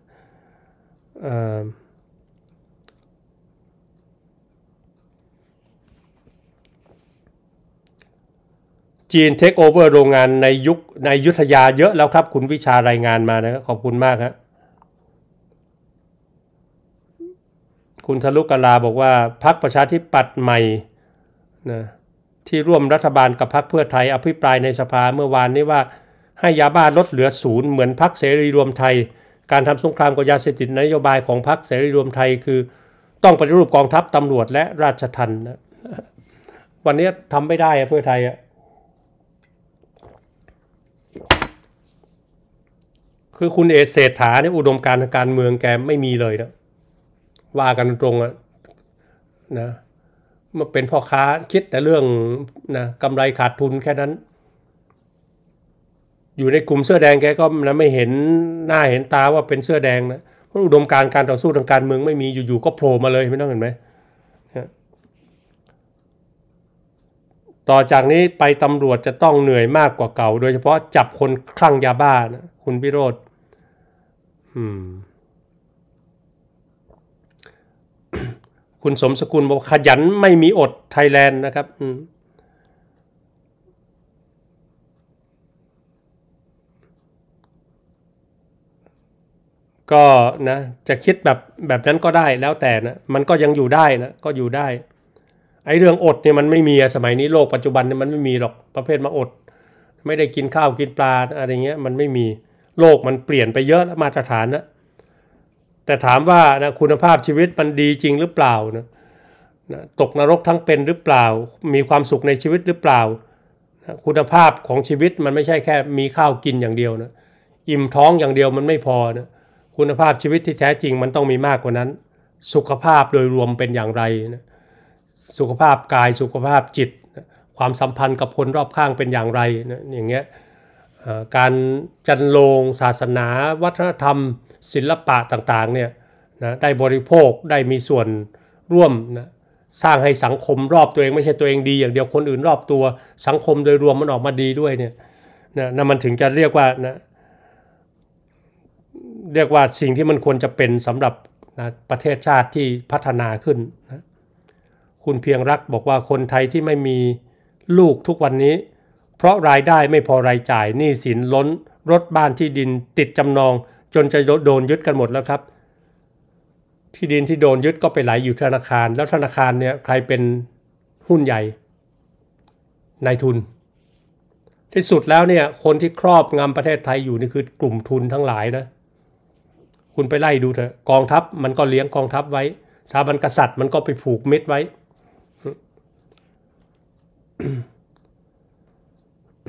จีนเทคโอเวอร์โรงงานในยุคในยุทธยาเยอะแล้วครับคุณวิชารายงานมานะครับ ขอบคุณมากครับคุณทะลุกะลาบอกว่า พักประชาธิปัตย์ใหม่นะที่ร่วมรัฐบาลกับพักเพื่อไทย อภิปรายในสภาเมื่อวานนี้ว่าให้ยาบ้าลดเหลือศูนย์เหมือนพักเสรีรวมไทยการทำสงครามกับยาเสพติดนโยบายของพรรคเสรีรวมไทยคือ ต้องปฏิรูปกองทัพตำรวจและราชทัณฑ์วันนี้ทำไม่ได้เพื่อไทยคือคุณเอเศถษฐาเนี่ยอุดมการทางการเมืองแกไม่มีเลยนะ ว่ากันตรงอะนะมาเป็นพ่อค้าคิดแต่เรื่องนะกำไรขาดทุนแค่นั้นอยู่ในกลุ่มเสื้อแดงแกก็นะไม่เห็นหน้าเห็นตาว่าเป็นเสื้อแดงนะเพราะอุดมการการต่อสู้ทางการเมืองไม่มีอยู่ๆก็โผล่มาเลยไม่ต้องเห็นไหมต่อจากนี้ไปตำรวจจะต้องเหนื่อยมากกว่าเก่า โดยเฉพาะจับคนคลั่งยาบ้านะคุณพิโรธคุณสมสกุลบอกขยันไม่มีอดไทยแลนด์นะครับก็นะจะคิดแบบแบบนั้นก็ได้แล้วแต่นะมันก็ยังอยู่ได้นะก็อยู่ได้ ไอ้เรื่องอดเนี่ยมันไม่มีสมัยนี้โลกปัจจุบันเนี่ยมันไม่มีหรอก ประเภทมาอด ไม่ได้กินข้าวกินปลาอะไรเงี้ยมันไม่มีโลกมันเปลี่ยนไปเยอะแล้วมาตรฐานนะแต่ถามว่านะคุณภาพชีวิตมันดีจริงหรือเปล่านะนะตกนรกทั้งเป็นหรือเปล่า มีความสุขในชีวิตหรือเปล่านะคุณภาพของชีวิตมันไม่ใช่แค่มีข้าวกินอย่างเดียวนะอิ่มท้องอย่างเดียวมันไม่พอนะคุณภาพชีวิตที่แท้จริงมันต้องมีมากกว่านั้น สุขภาพโดยรวมเป็นอย่างไรนะสุขภาพกายสุขภาพจิต ความสัมพันธ์กับคนรอบข้างเป็นอย่างไรนะอย่างเงี้ยการจันโลงศาสนา วัฒนธรรม ศิลปะต่างๆเนี่ยนะได้บริโภคได้มีส่วนร่วมนะสร้างให้สังคมรอบตัวเองไม่ใช่ตัวเองดี อย่างเดียวคนอื่นรอบตัวสังคมโดยรวมมันออกมาดีด้วยเนี่ยนะนะมันถึงจะเรียกว่านะเรียกว่าสิ่งที่มันควรจะเป็นสำหรับนะประเทศชาติที่พัฒนาขึ้นนะคุณเพียงรักบอกว่าคนไทยที่ไม่มีลูกทุกวันนี้ เพราะรายได้ไม่พอรายจ่ายหนี้สินล้น รถบ้านที่ดินติดจำนอง จนจะโดนยึดกันหมดแล้วครับ ที่ดินที่โดนยึดก็ไปไหลอยู่ธนาคาร แล้วธนาคารเนี่ยใครเป็นหุ้นใหญ่นายทุน ที่สุดแล้วเนี่ยคนที่ครอบงำประเทศไทยอยู่นี่คือกลุ่มทุนทั้งหลายนะคุณไปไล่ดูเถอะกองทัพมันก็เลี้ยงกองทัพไว้สถาบันกษัตริย์ มันก็ไปผูกเม็ดไว้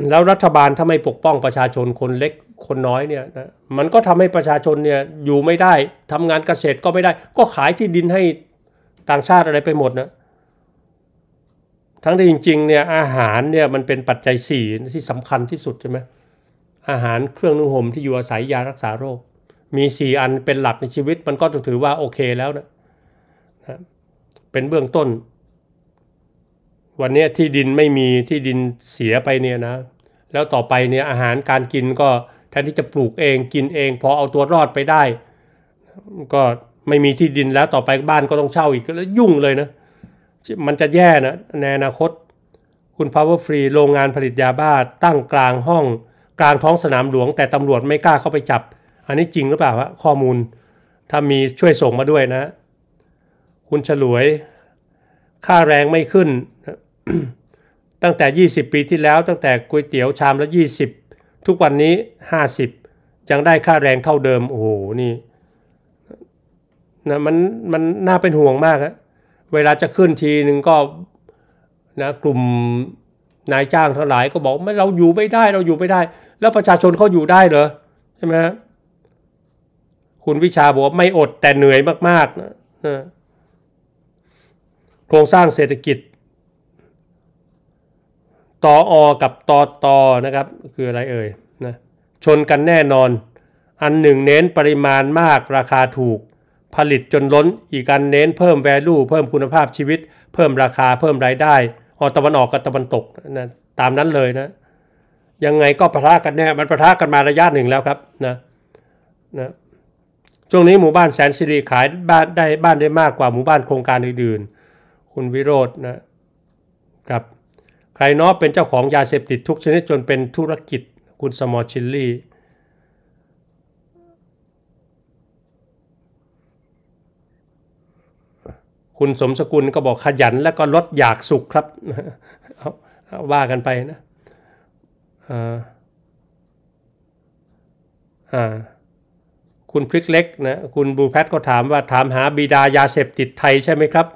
แล้วรัฐบาลถ้าไม่ปกป้องประชาชนคนเล็กคนน้อยเนี่ยนะมันก็ทำให้ประชาชนเนี่ยอยู่ไม่ได้ทำงานเกษตรก็ไม่ได้ ก็ขายที่ดินให้ต่างชาติอะไรไปหมดนะทั้งที่จริง ๆ เนี่ยอาหารเนี่ยมันเป็นปัจจัยสี่ที่สำคัญที่สุดใช่ไหมอาหารเครื่องนุ่งห่มที่อยู่อาศัยยารักษาโรคมี 4 อันเป็นหลักในชีวิต มันก็ถือว่าโอเคแล้วนะนะเป็นเบื้องต้น วันนี้ที่ดินไม่มีที่ดินเสียไปเนี่ยนะ แล้วต่อไปเนี่ยอาหารการกินก็แทนที่จะปลูกเองกินเอง พอเอาตัวรอดไปได้ ก็ไม่มีที่ดินแล้วต่อไปบ้านก็ต้องเช่าอีกแล้วยุ่งเลยนะ มันจะแย่นะในอนาคต คุณ Power Free โรงงานผลิตยาบ้าตั้งกลางห้อง กลางท้องสนามหลวงแต่ตำรวจไม่กล้าเข้าไปจับอันนี้จริงหรือเปล่าฮะข้อมูลถ้ามีช่วยส่งมาด้วยนะ คุณฉลวยค่าแรงไม่ขึ้น ตั้งแต่ 20 ปีที่แล้ว ตั้งแต่ก๋วยเตี๋ยวชามละ20 ทุกวันนี้ 50 ยังได้ค่าแรงเท่าเดิมโอ้โหนี่นะมันมันน่าเป็นห่วงมากฮะเวลาจะขึ้นทีหนึ่งก็นะกลุ่มนายจ้างทั้งหลายก็บอก ไม่เราอยู่ไม่ได้ เราอยู่ไม่ได้ แล้วประชาชนเขาอยู่ได้เหรอใช่ไหมฮะคุณวิชาบอกว่าไม่อดแต่เหนื่อยมากๆนะนะโครงสร้างเศรษฐกิจตออกับตอตอนะครับ คืออะไรเอ่ยนะชนกันแน่นอน อันหนึ่งเน้นปริมาณมาก ราคาถูก ผลิตจนล้นอีกอันเน้นเพิ่มแวลูเพิ่มคุณภาพชีวิต เพิ่มราคาเพิ่มรายได้ ออตะวันออกกับตะวันตกนะตามนั้นเลยนะ ยังไงก็ประทะกันแน่มันประทะกันมาระยะหนึ่งแล้วครับ นะนะช่วงนี้หมู่บ้านแสนสิริขายบ้านได้บ้านได้มากกว่าหมู่บ้านโครงการอื่นๆ คุณวิโรจน์นะครับ ใครเนาะเป็นเจ้าของยาเสพติดทุกชนิดจนเป็นธุรกิจคุณสมอชิลลี่ คุณสมสกุลก็บอกขยันแล้วก็ลดอยากสุขครับว่ากันไปนะ อ่าอ่าคุณพริกเล็กนะ คุณบูแพทก็ถามว่าถามหาบิดายาเสพติดไทยใช่ไหมครับ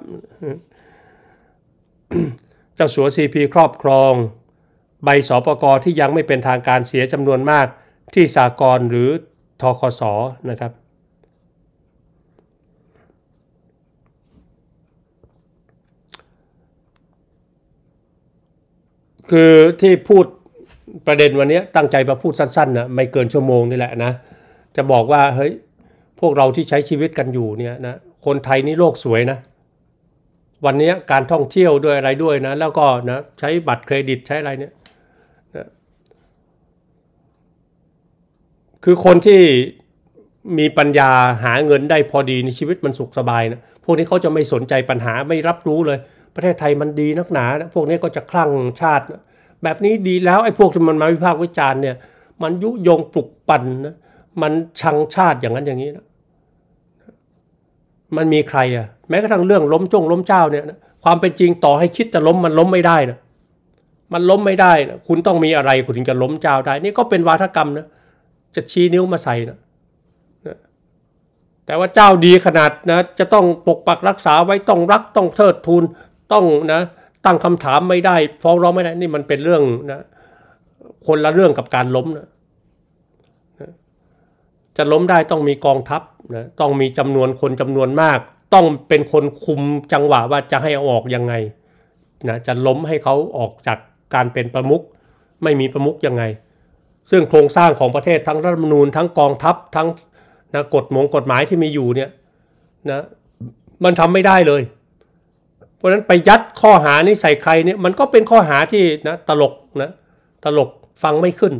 เจ้าสัวซีพีครอบครอง ใบสปรกที่ยังไม่เป็นทางการเสียจำนวนมากที่สากลหรือทคสนะครับ คือที่พูดประเด็นวันนี้ตั้งใจมาพูดสั้นๆนะไม่เกินชั่วโมงนี่แหละนะจะบอกว่าเฮ้ยพวกเราที่ใช้ชีวิตกันอยู่เนี่ยนะคนไทยนี่โลกสวยนะ วันนี้การท่องเที่ยวด้วยอะไรด้วยนะแล้วก็นะใช้บัตรเครดิตใช้อะไรเนี่ยนะคือคนที่มีปัญญาหาเงินได้พอดีในชีวิตมันสุขสบายนะพวกนี้เขาจะไม่สนใจปัญหาไม่รับรู้เลย ประเทศไทยมันดีนักหนานะพวกนี้ก็จะคลั่งชาติ แบบนี้ดีแล้วไอ้พวกที่มันมาวิพากษ์วิจารณ์เนี่ย มันยุยงปลุกปั่นนะมันชังชาติอย่างนั้นอย่างนี้นะมันมีใครอ่ะแม้กระทั่งเรื่องล้มจงล้มเจ้าเนี่ยนะความเป็นจริงต่อให้คิดจะล้มมันล้มไม่ได้นะมันล้มไม่ได้นะคุณต้องมีอะไรคุณถึงจะล้มเจ้าได้ นี่ก็เป็นวาทกรรมนะจะชี้นิ้วมาใส่นะแต่ว่าเจ้าดีขนาดนะจะต้องปกปักรักษาไว้ต้องรักต้องเทิดทูน ต้องนะตั้งคำถามไม่ได้ฟ้องร้องไม่ได้นี่มันเป็นเรื่องนะคนละเรื่องกับการล้มนะะล้มได้ต้องมีกองทัพนะต้องมีจำนวนคนจำนวนมาก ต้องเป็นคนคุมจังหวะว่าจะให้ออกยังไงนะจะล้มให้เขาออกจากการเป็นประมุขไม่มีประมุขยังไง ซึ่งโครงสร้างของประเทศทั้งรัฐธรรมนูญทั้งกองทัพทั้งนะกฎมงกฎหมายที่มีอยู่เนี่ยนะมันทำไม่ได้เลย เพราะฉะนั้นไปยัดข้อหานี้ใส่ใครเนี่ยมันก็เป็นข้อหาที่นะตลกนะตลกฟังไม่ขึ้น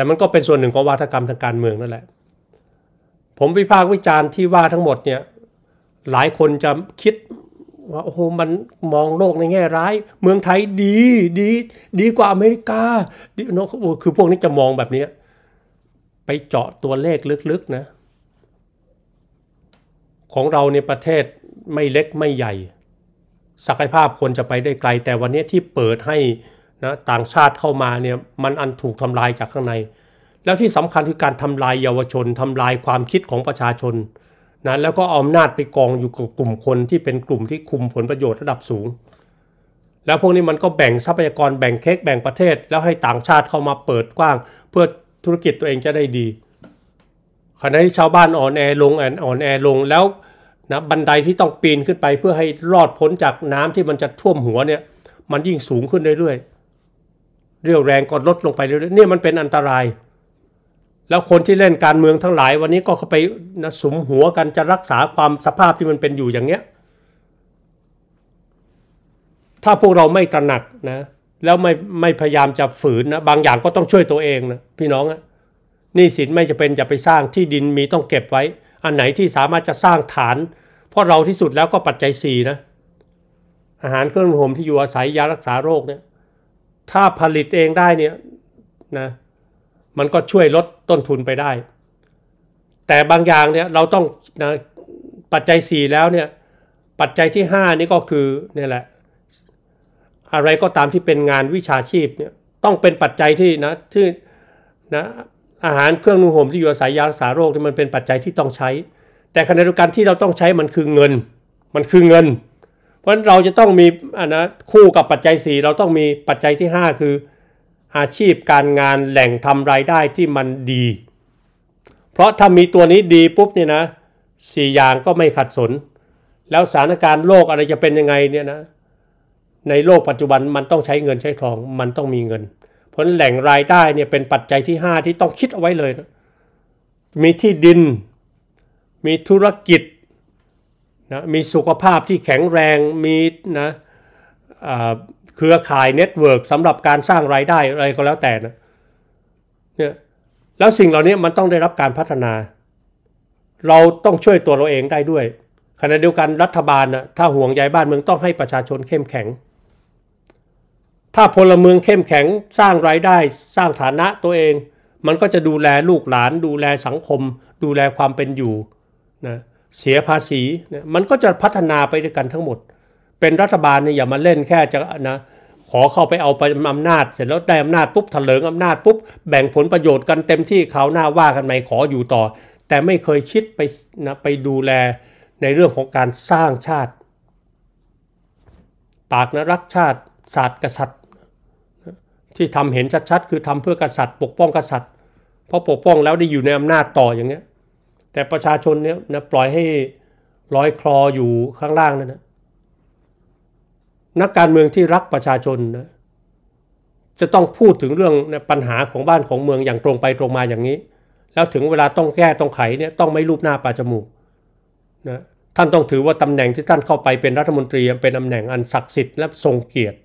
แต่มันก็เป็นส่วนหนึ่งของวาทกรรมทางการเมืองนั่นแหละ ผมวิพากษ์วิจารณ์ที่ว่าทั้งหมดเนี่ยหลายคนจะคิดว่าโอ้โหมันมองโลกในแง่ร้าย เมืองไทยดีดีดีกว่าอเมริกาดีเนาะคือพวกนี้จะมองแบบนี้ ไปเจาะตัวเลขลึกๆ นะ ของเราในประเทศไม่เล็กไม่ใหญ่ศักยภาพคนจะไปได้ไกลแต่วันนี้ที่เปิดให้นะต่างชาติเข้ามาเนี่ยมันอันถูกทำลายจากข้างใน แล้วที่สำคัญคือการทำลายเยาวชนทำลายความคิดของประชาชนนะแล้วก็เอาอำนาจไปกองอยู่กับกลุ่มคนที่เป็นกลุ่มที่คุมผลประโยชน์ระดับสูง แล้วพวกนี้มันก็แบ่งทรัพยากรแบ่งเค้กแบ่งประเทศ แล้วให้ต่างชาติเข้ามาเปิดกว้างเพื่อธุรกิจตัวเองจะได้ดี ขณะที่ชาวบ้านอ่อนแอลงอ่อนแอลงแล้วนะบันไดที่ต้องปีนขึ้นไปเพื่อให้รอดพ้นจากน้ำที่มันจะท่วมหัวเนี่ยมันยิ่งสูงขึ้นเรื่อยๆเรี่ยวแรงก็ลดลงไปเรื่อยๆนี่มันเป็นอันตราย แล้วคนที่เล่นการเมืองทั้งหลายวันนี้ก็เข้าไปนะสมหัวกันจะรักษาความสภาพที่มันเป็นอยู่อย่างเนี้ย ถ้าพวกเราไม่ตระหนักนะ แล้วไม่ไม่พยายามจะฝืนนะบางอย่างก็ต้องช่วยตัวเองนะพี่น้องอะนี่สินไม่จะเป็นจะไปสร้างที่ดินมีต้องเก็บไว้ อันไหนที่สามารถจะสร้างฐาน เพราะเราที่สุดแล้วก็ปัจจัยสี่นะ อาหารเครื่องห่มที่อยู่อาศัยยารักษาโรคเนี่ยถ้าผลิตเองได้เนี่ยนะมันก็ช่วยลดต้นทุนไปได้ แต่บางอย่างเนี่ยเราต้องนะปัจจัย 4 แล้วเนี่ยปัจจัยที่ 5 นี่ก็คือเนี่ยแหละอะไรก็ตามที่เป็นงานวิชาชีพเนี่ยต้องเป็นปัจจัยที่นะที่นะอาหารเครื่องนุ่งห่มที่อยู่อาศัยยารักษาโรคที่มันเป็นปัจจัยที่ต้องใช้ แต่ขณะเดียวกันที่เราต้องใช้มันคือเงิน มันคือเงินเพราะฉะนั้นเราจะต้องมีอันนะคู่กับปัจจัย 4 เราต้องมีปัจจัยที่ 5 คือ อาชีพการงานแหล่งทำรายได้ที่มันดี เพราะถ้ามีตัวนี้ดีปุ๊บเนี่ยนะสี่อย่างก็ไม่ขัดสน แล้วสถานการณ์โลกอะไรจะเป็นยังไงเนี่ยนะในโลกปัจจุบันมันต้องใช้เงินใช้ทองมันต้องมีเงิน เพราะแหล่งรายได้เนี่ยเป็นปัจจัยที่ 5 ที่ต้องคิดเอาไว้เลยนะมีที่ดิน มีธุรกิจนะมีสุขภาพที่แข็งแรงมีนะเครือข่ายเน็ตเวิร์กสำหรับการสร้างรายได้อะไรก็แล้วแต่นะเนี่ยแล้วสิ่งเหล่านี้มันต้องได้รับการพัฒนา เราต้องช่วยตัวเราเองได้ด้วย ขณะเดียวกันรัฐบาลนะถ้าห่วงใยบ้านเมืองต้องให้ประชาชนเข้มแข็ง ถ้าพลเมืองเข้มแข็ง สร้างรายได้สร้างฐานะตัวเอง มันก็จะดูแลลูกหลาน ดูแลสังคม ดูแลความเป็นอยู่นะเสียภาษีนะมันก็จะพัฒนาไปด้วยกันทั้งหมด เป็นรัฐบาลเนี่ยอย่ามาเล่นแค่จะนะขอเข้าไปเอาไปอำนาจ เสร็จแล้วได้อำนาจปุ๊บถลิงอำนาจปุ๊บ แบ่งผลประโยชน์กันเต็มที่เขาหน้าว่ากันไหมขออยู่ต่อ แต่ไม่เคยคิดไปนะไปดูแลในเรื่องของการสร้างชาติ ปากนะรักชาติศาสตร์กษัตริย์ ที่ทำเห็นชัดๆคือทำเพื่อกษัตริย์ปกป้องกษัตริย์เพราะปกป้องแล้วได้อยู่ในอำนาจต่ออย่างเงี้ยแต่ประชาชนเนี่ยนะปล่อยให้ลอยคลออยู่ข้างล่างนั่นนะ นักการเมืองที่รักประชาชนนะจะต้องพูดถึงเรื่องปัญหาของบ้านของเมืองอย่างตรงไปตรงมาอย่างนี้ แล้วถึงเวลาต้องแก้ต้องไขเนี่ยต้องไม่รูปหน้าปลาจมูกนะ ท่านต้องถือว่าตำแหน่งที่ท่านเข้าไปเป็นรัฐมนตรีเป็นตาแหน่งอันศักดิ์สิทธิ์และทรงเกียรติ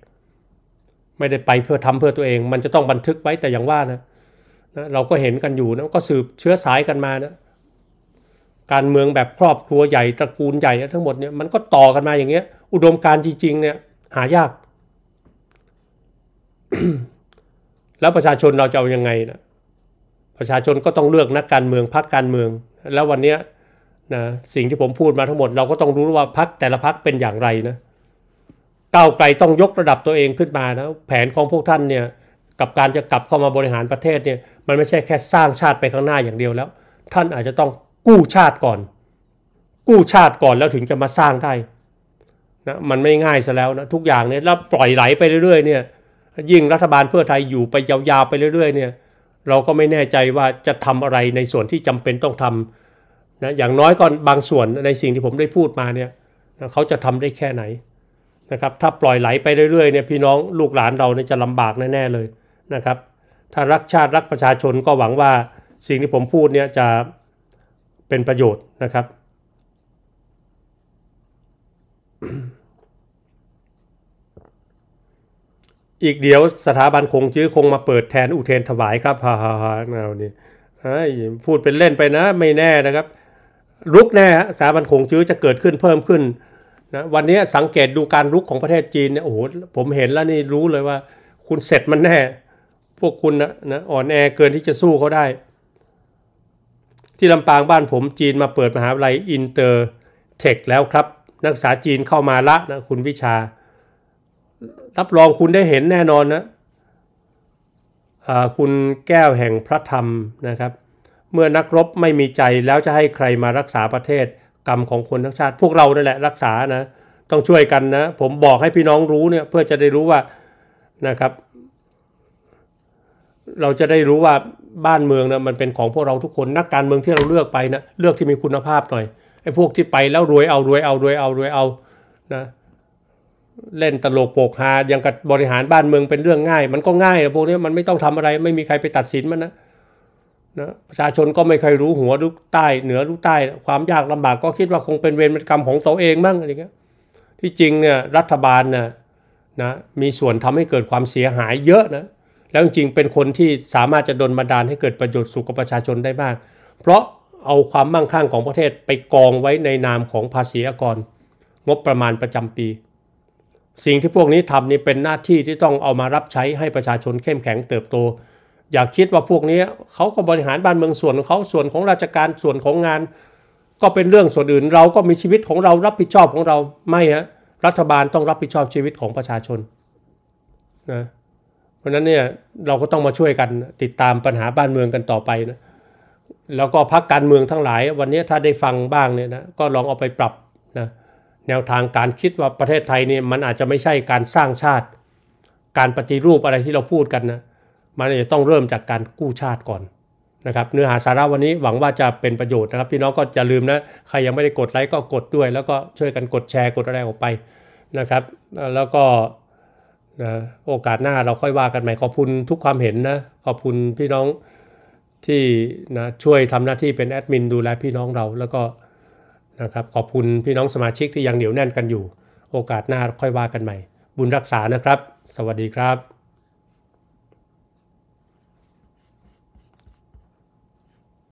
ไม่ได้ไปเพื่อทำเพื่อตัวเอง มันจะต้องบันทึกไว้แต่อย่างว่านะนะเราก็เห็นกันอยู่นะ ก็สืบเชื้อสายกันมานะการเมืองแบบครอบครัวใหญ่ ตระกูลใหญ่ ทั้งหมดเนี่ยมันก็ต่อกันมาอย่างเงี้ยอุดมการจริงๆเนี่ยหายาก แล้วประชาชนเราจะเอาอยัางไงนะประชาชนก็ต้องเลือกนักการเมืองพรรคการเมือง แล้ววันเนี้ยนะสิ่งที่ผมพูดมาทั้งหมดเราก็ต้องรู้ว่าพรรคแต่ละพรรคเป็นอย่างไรนะก้าวไกลต้องยกระดับตัวเองขึ้นมานะแผนของพวกท่านเนี่ยกับการจะกลับเข้ามาบริหารประเทศเนี่ยมันไม่ใช่แค่สร้างชาติไปข้างหน้าอย่างเดียวแล้ว ท่านอาจจะต้องกู้ชาติก่อน กู้ชาติก่อนแล้วถึงจะมาสร้างได้นะมันไม่ง่ายซะแล้วนะทุกอย่างเนี่ยแล้วปล่อยไหลไปเรื่อยๆเนี่ยยิ่งรัฐบาลเพื่อไทยอยู่ไปยาวๆไปเรื่อย ๆ เนี่ยเราก็ไม่แน่ใจว่าจะทำอะไรในส่วนที่จำเป็นต้องทำนะอย่างน้อยก่อนบางส่วนในสิ่งที่ผมได้พูดมาเนี่ยนะเขาจะทำได้แค่ไหนนะครับถ้าปล่อยไหลไปเรื่อยๆเนี่ยพี่น้องลูกหลานเราเนี่ยจะลำบากแน่ๆ เลยนะครับ ถ้ารักชาติรักประชาชนก็หวังว่าสิ่งที่ผมพูดเนี่ยจะเป็นประโยชน์นะครับ อีกเดี๋ยวสถาบันคงชื่อคงมาเปิดแทนอุเทนถวายครับ ฮ่าฮ่าฮ่านี่พูดเป็นเล่นไปนะ ไม่แน่นะครับรุกแน่สถาบันคงชื่อจะเกิดขึ้นเพิ่มขึ้นนะวันนี้สังเกตดูการรุกของประเทศจีนเนี่ย โอ้โห ผมเห็นแล้วนี่รู้เลยว่า คุณเสร็จมันแน่ พวกคุณนะนะอ่อนแอเกินที่จะสู้เขาได้ที่ลำปางบ้านผมจีนมาเปิดมหาวิทยาลัยอินเตอร์เทคแล้วครับ นักศึกษาจีนเข้ามาละนะคุณวิชา รับรองคุณได้เห็นแน่นอนนะคุณแก้วแห่งพระธรรมนะครับ เมื่อนักรบไม่มีใจแล้วจะให้ใครมารักษาประเทศ กรรมของคนทั้งชาติ พวกเรานั่นแหละรักษานะ ต้องช่วยกันนะ ผมบอกให้พี่น้องรู้เนี่ย เพื่อจะได้รู้ว่านะครับเราจะได้รู้ว่าบ้านเมืองนะมันเป็นของพวกเราทุกคนนักการเมืองที่เราเลือกไปนะเลือกที่มีคุณภาพหน่อยไอ้พวกที่ไปแล้วรวยเอารวยเอารวยเอารวยเอานะเล่นตลกโปกฮาอย่างกับบริหารบ้านเมืองเป็นเรื่องง่าย มันก็ง่ายนะพวกนี้มันไม่ต้องทำอะไร ไม่มีใครไปตัดสินมันนะนะประชาชนก็ไม่เคยรู้หัวลูกใต้ เหนือลูกใต้ ความยากลำบากก็คิดว่าคงเป็นเวรเป็นกรรมของตัวเองมั่งอะไรเงี้ยที่จริงเนี่ยรัฐบาลนะนะมีส่วนทำให้เกิดความเสียหายเยอะนะแล้วจริงๆเป็นคนที่สามารถจะดลบันดาลให้เกิดประโยชน์สุขกับประชาชนได้มาก เพราะเอาความมั่งคั่งของประเทศไปกองไว้ในนามของภาษีอากร งบประมาณประจำปี สิ่งที่พวกนี้ทำนี่เป็นหน้าที่ที่ต้องเอามารับใช้ให้ประชาชนเข้มแข็งเติบโต อยากคิดว่าพวกนี้เขาก็บริหารบ้านเมืองส่วนของเขาส่วนของราชการส่วนของงาน ก็เป็นเรื่องส่วนอื่นเราก็มีชีวิตของเรารับผิดชอบของเราไม่ฮะรัฐบาลต้องรับผิดชอบชีวิตของประชาชนนะราะนั้นเนี่ยเราก็ต้องมาช่วยกันติดตามปัญหาบ้านเมืองกันต่อไปนะแล้วก็พักการเมืองทั้งหลาย วันนี้ถ้าได้ฟังบ้างเนี่ยนะก็ลองเอาไปปรับนะแนวทางการคิดว่าประเทศไทยเนี่ยมันอาจจะไม่ใช่การสร้างชาติ การปฏิรูปอะไรที่เราพูดกันนะมันจะต้องเริ่มจากการกู้ชาติก่อนนะครับ เนื้อหาสาระวันนี้หวังว่าจะเป็นประโยชน์นะครับพี่น้องก็อย่าลืมนะใครยังไม่ได้กดไลค์ก็กดด้วย แล้วก็ช่วยกันกดแชร์กดอะไรออกไปนะครับ แล้วก็นะโอกาสหน้าเราค่อยว่ากันใหม่ ขอบคุณทุกความเห็นนะขอบคุณพี่น้องที่นะช่วยทำหน้าที่เป็นแอดมินดูแลพี่น้องเราแล้วก็นะครับขอบคุณพี่น้องสมาชิกที่ยังเหนียวแน่นกันอยู่ โอกาสหน้าค่อยว่ากันใหม่ บุญรักษานะครับ สวัสดีครับ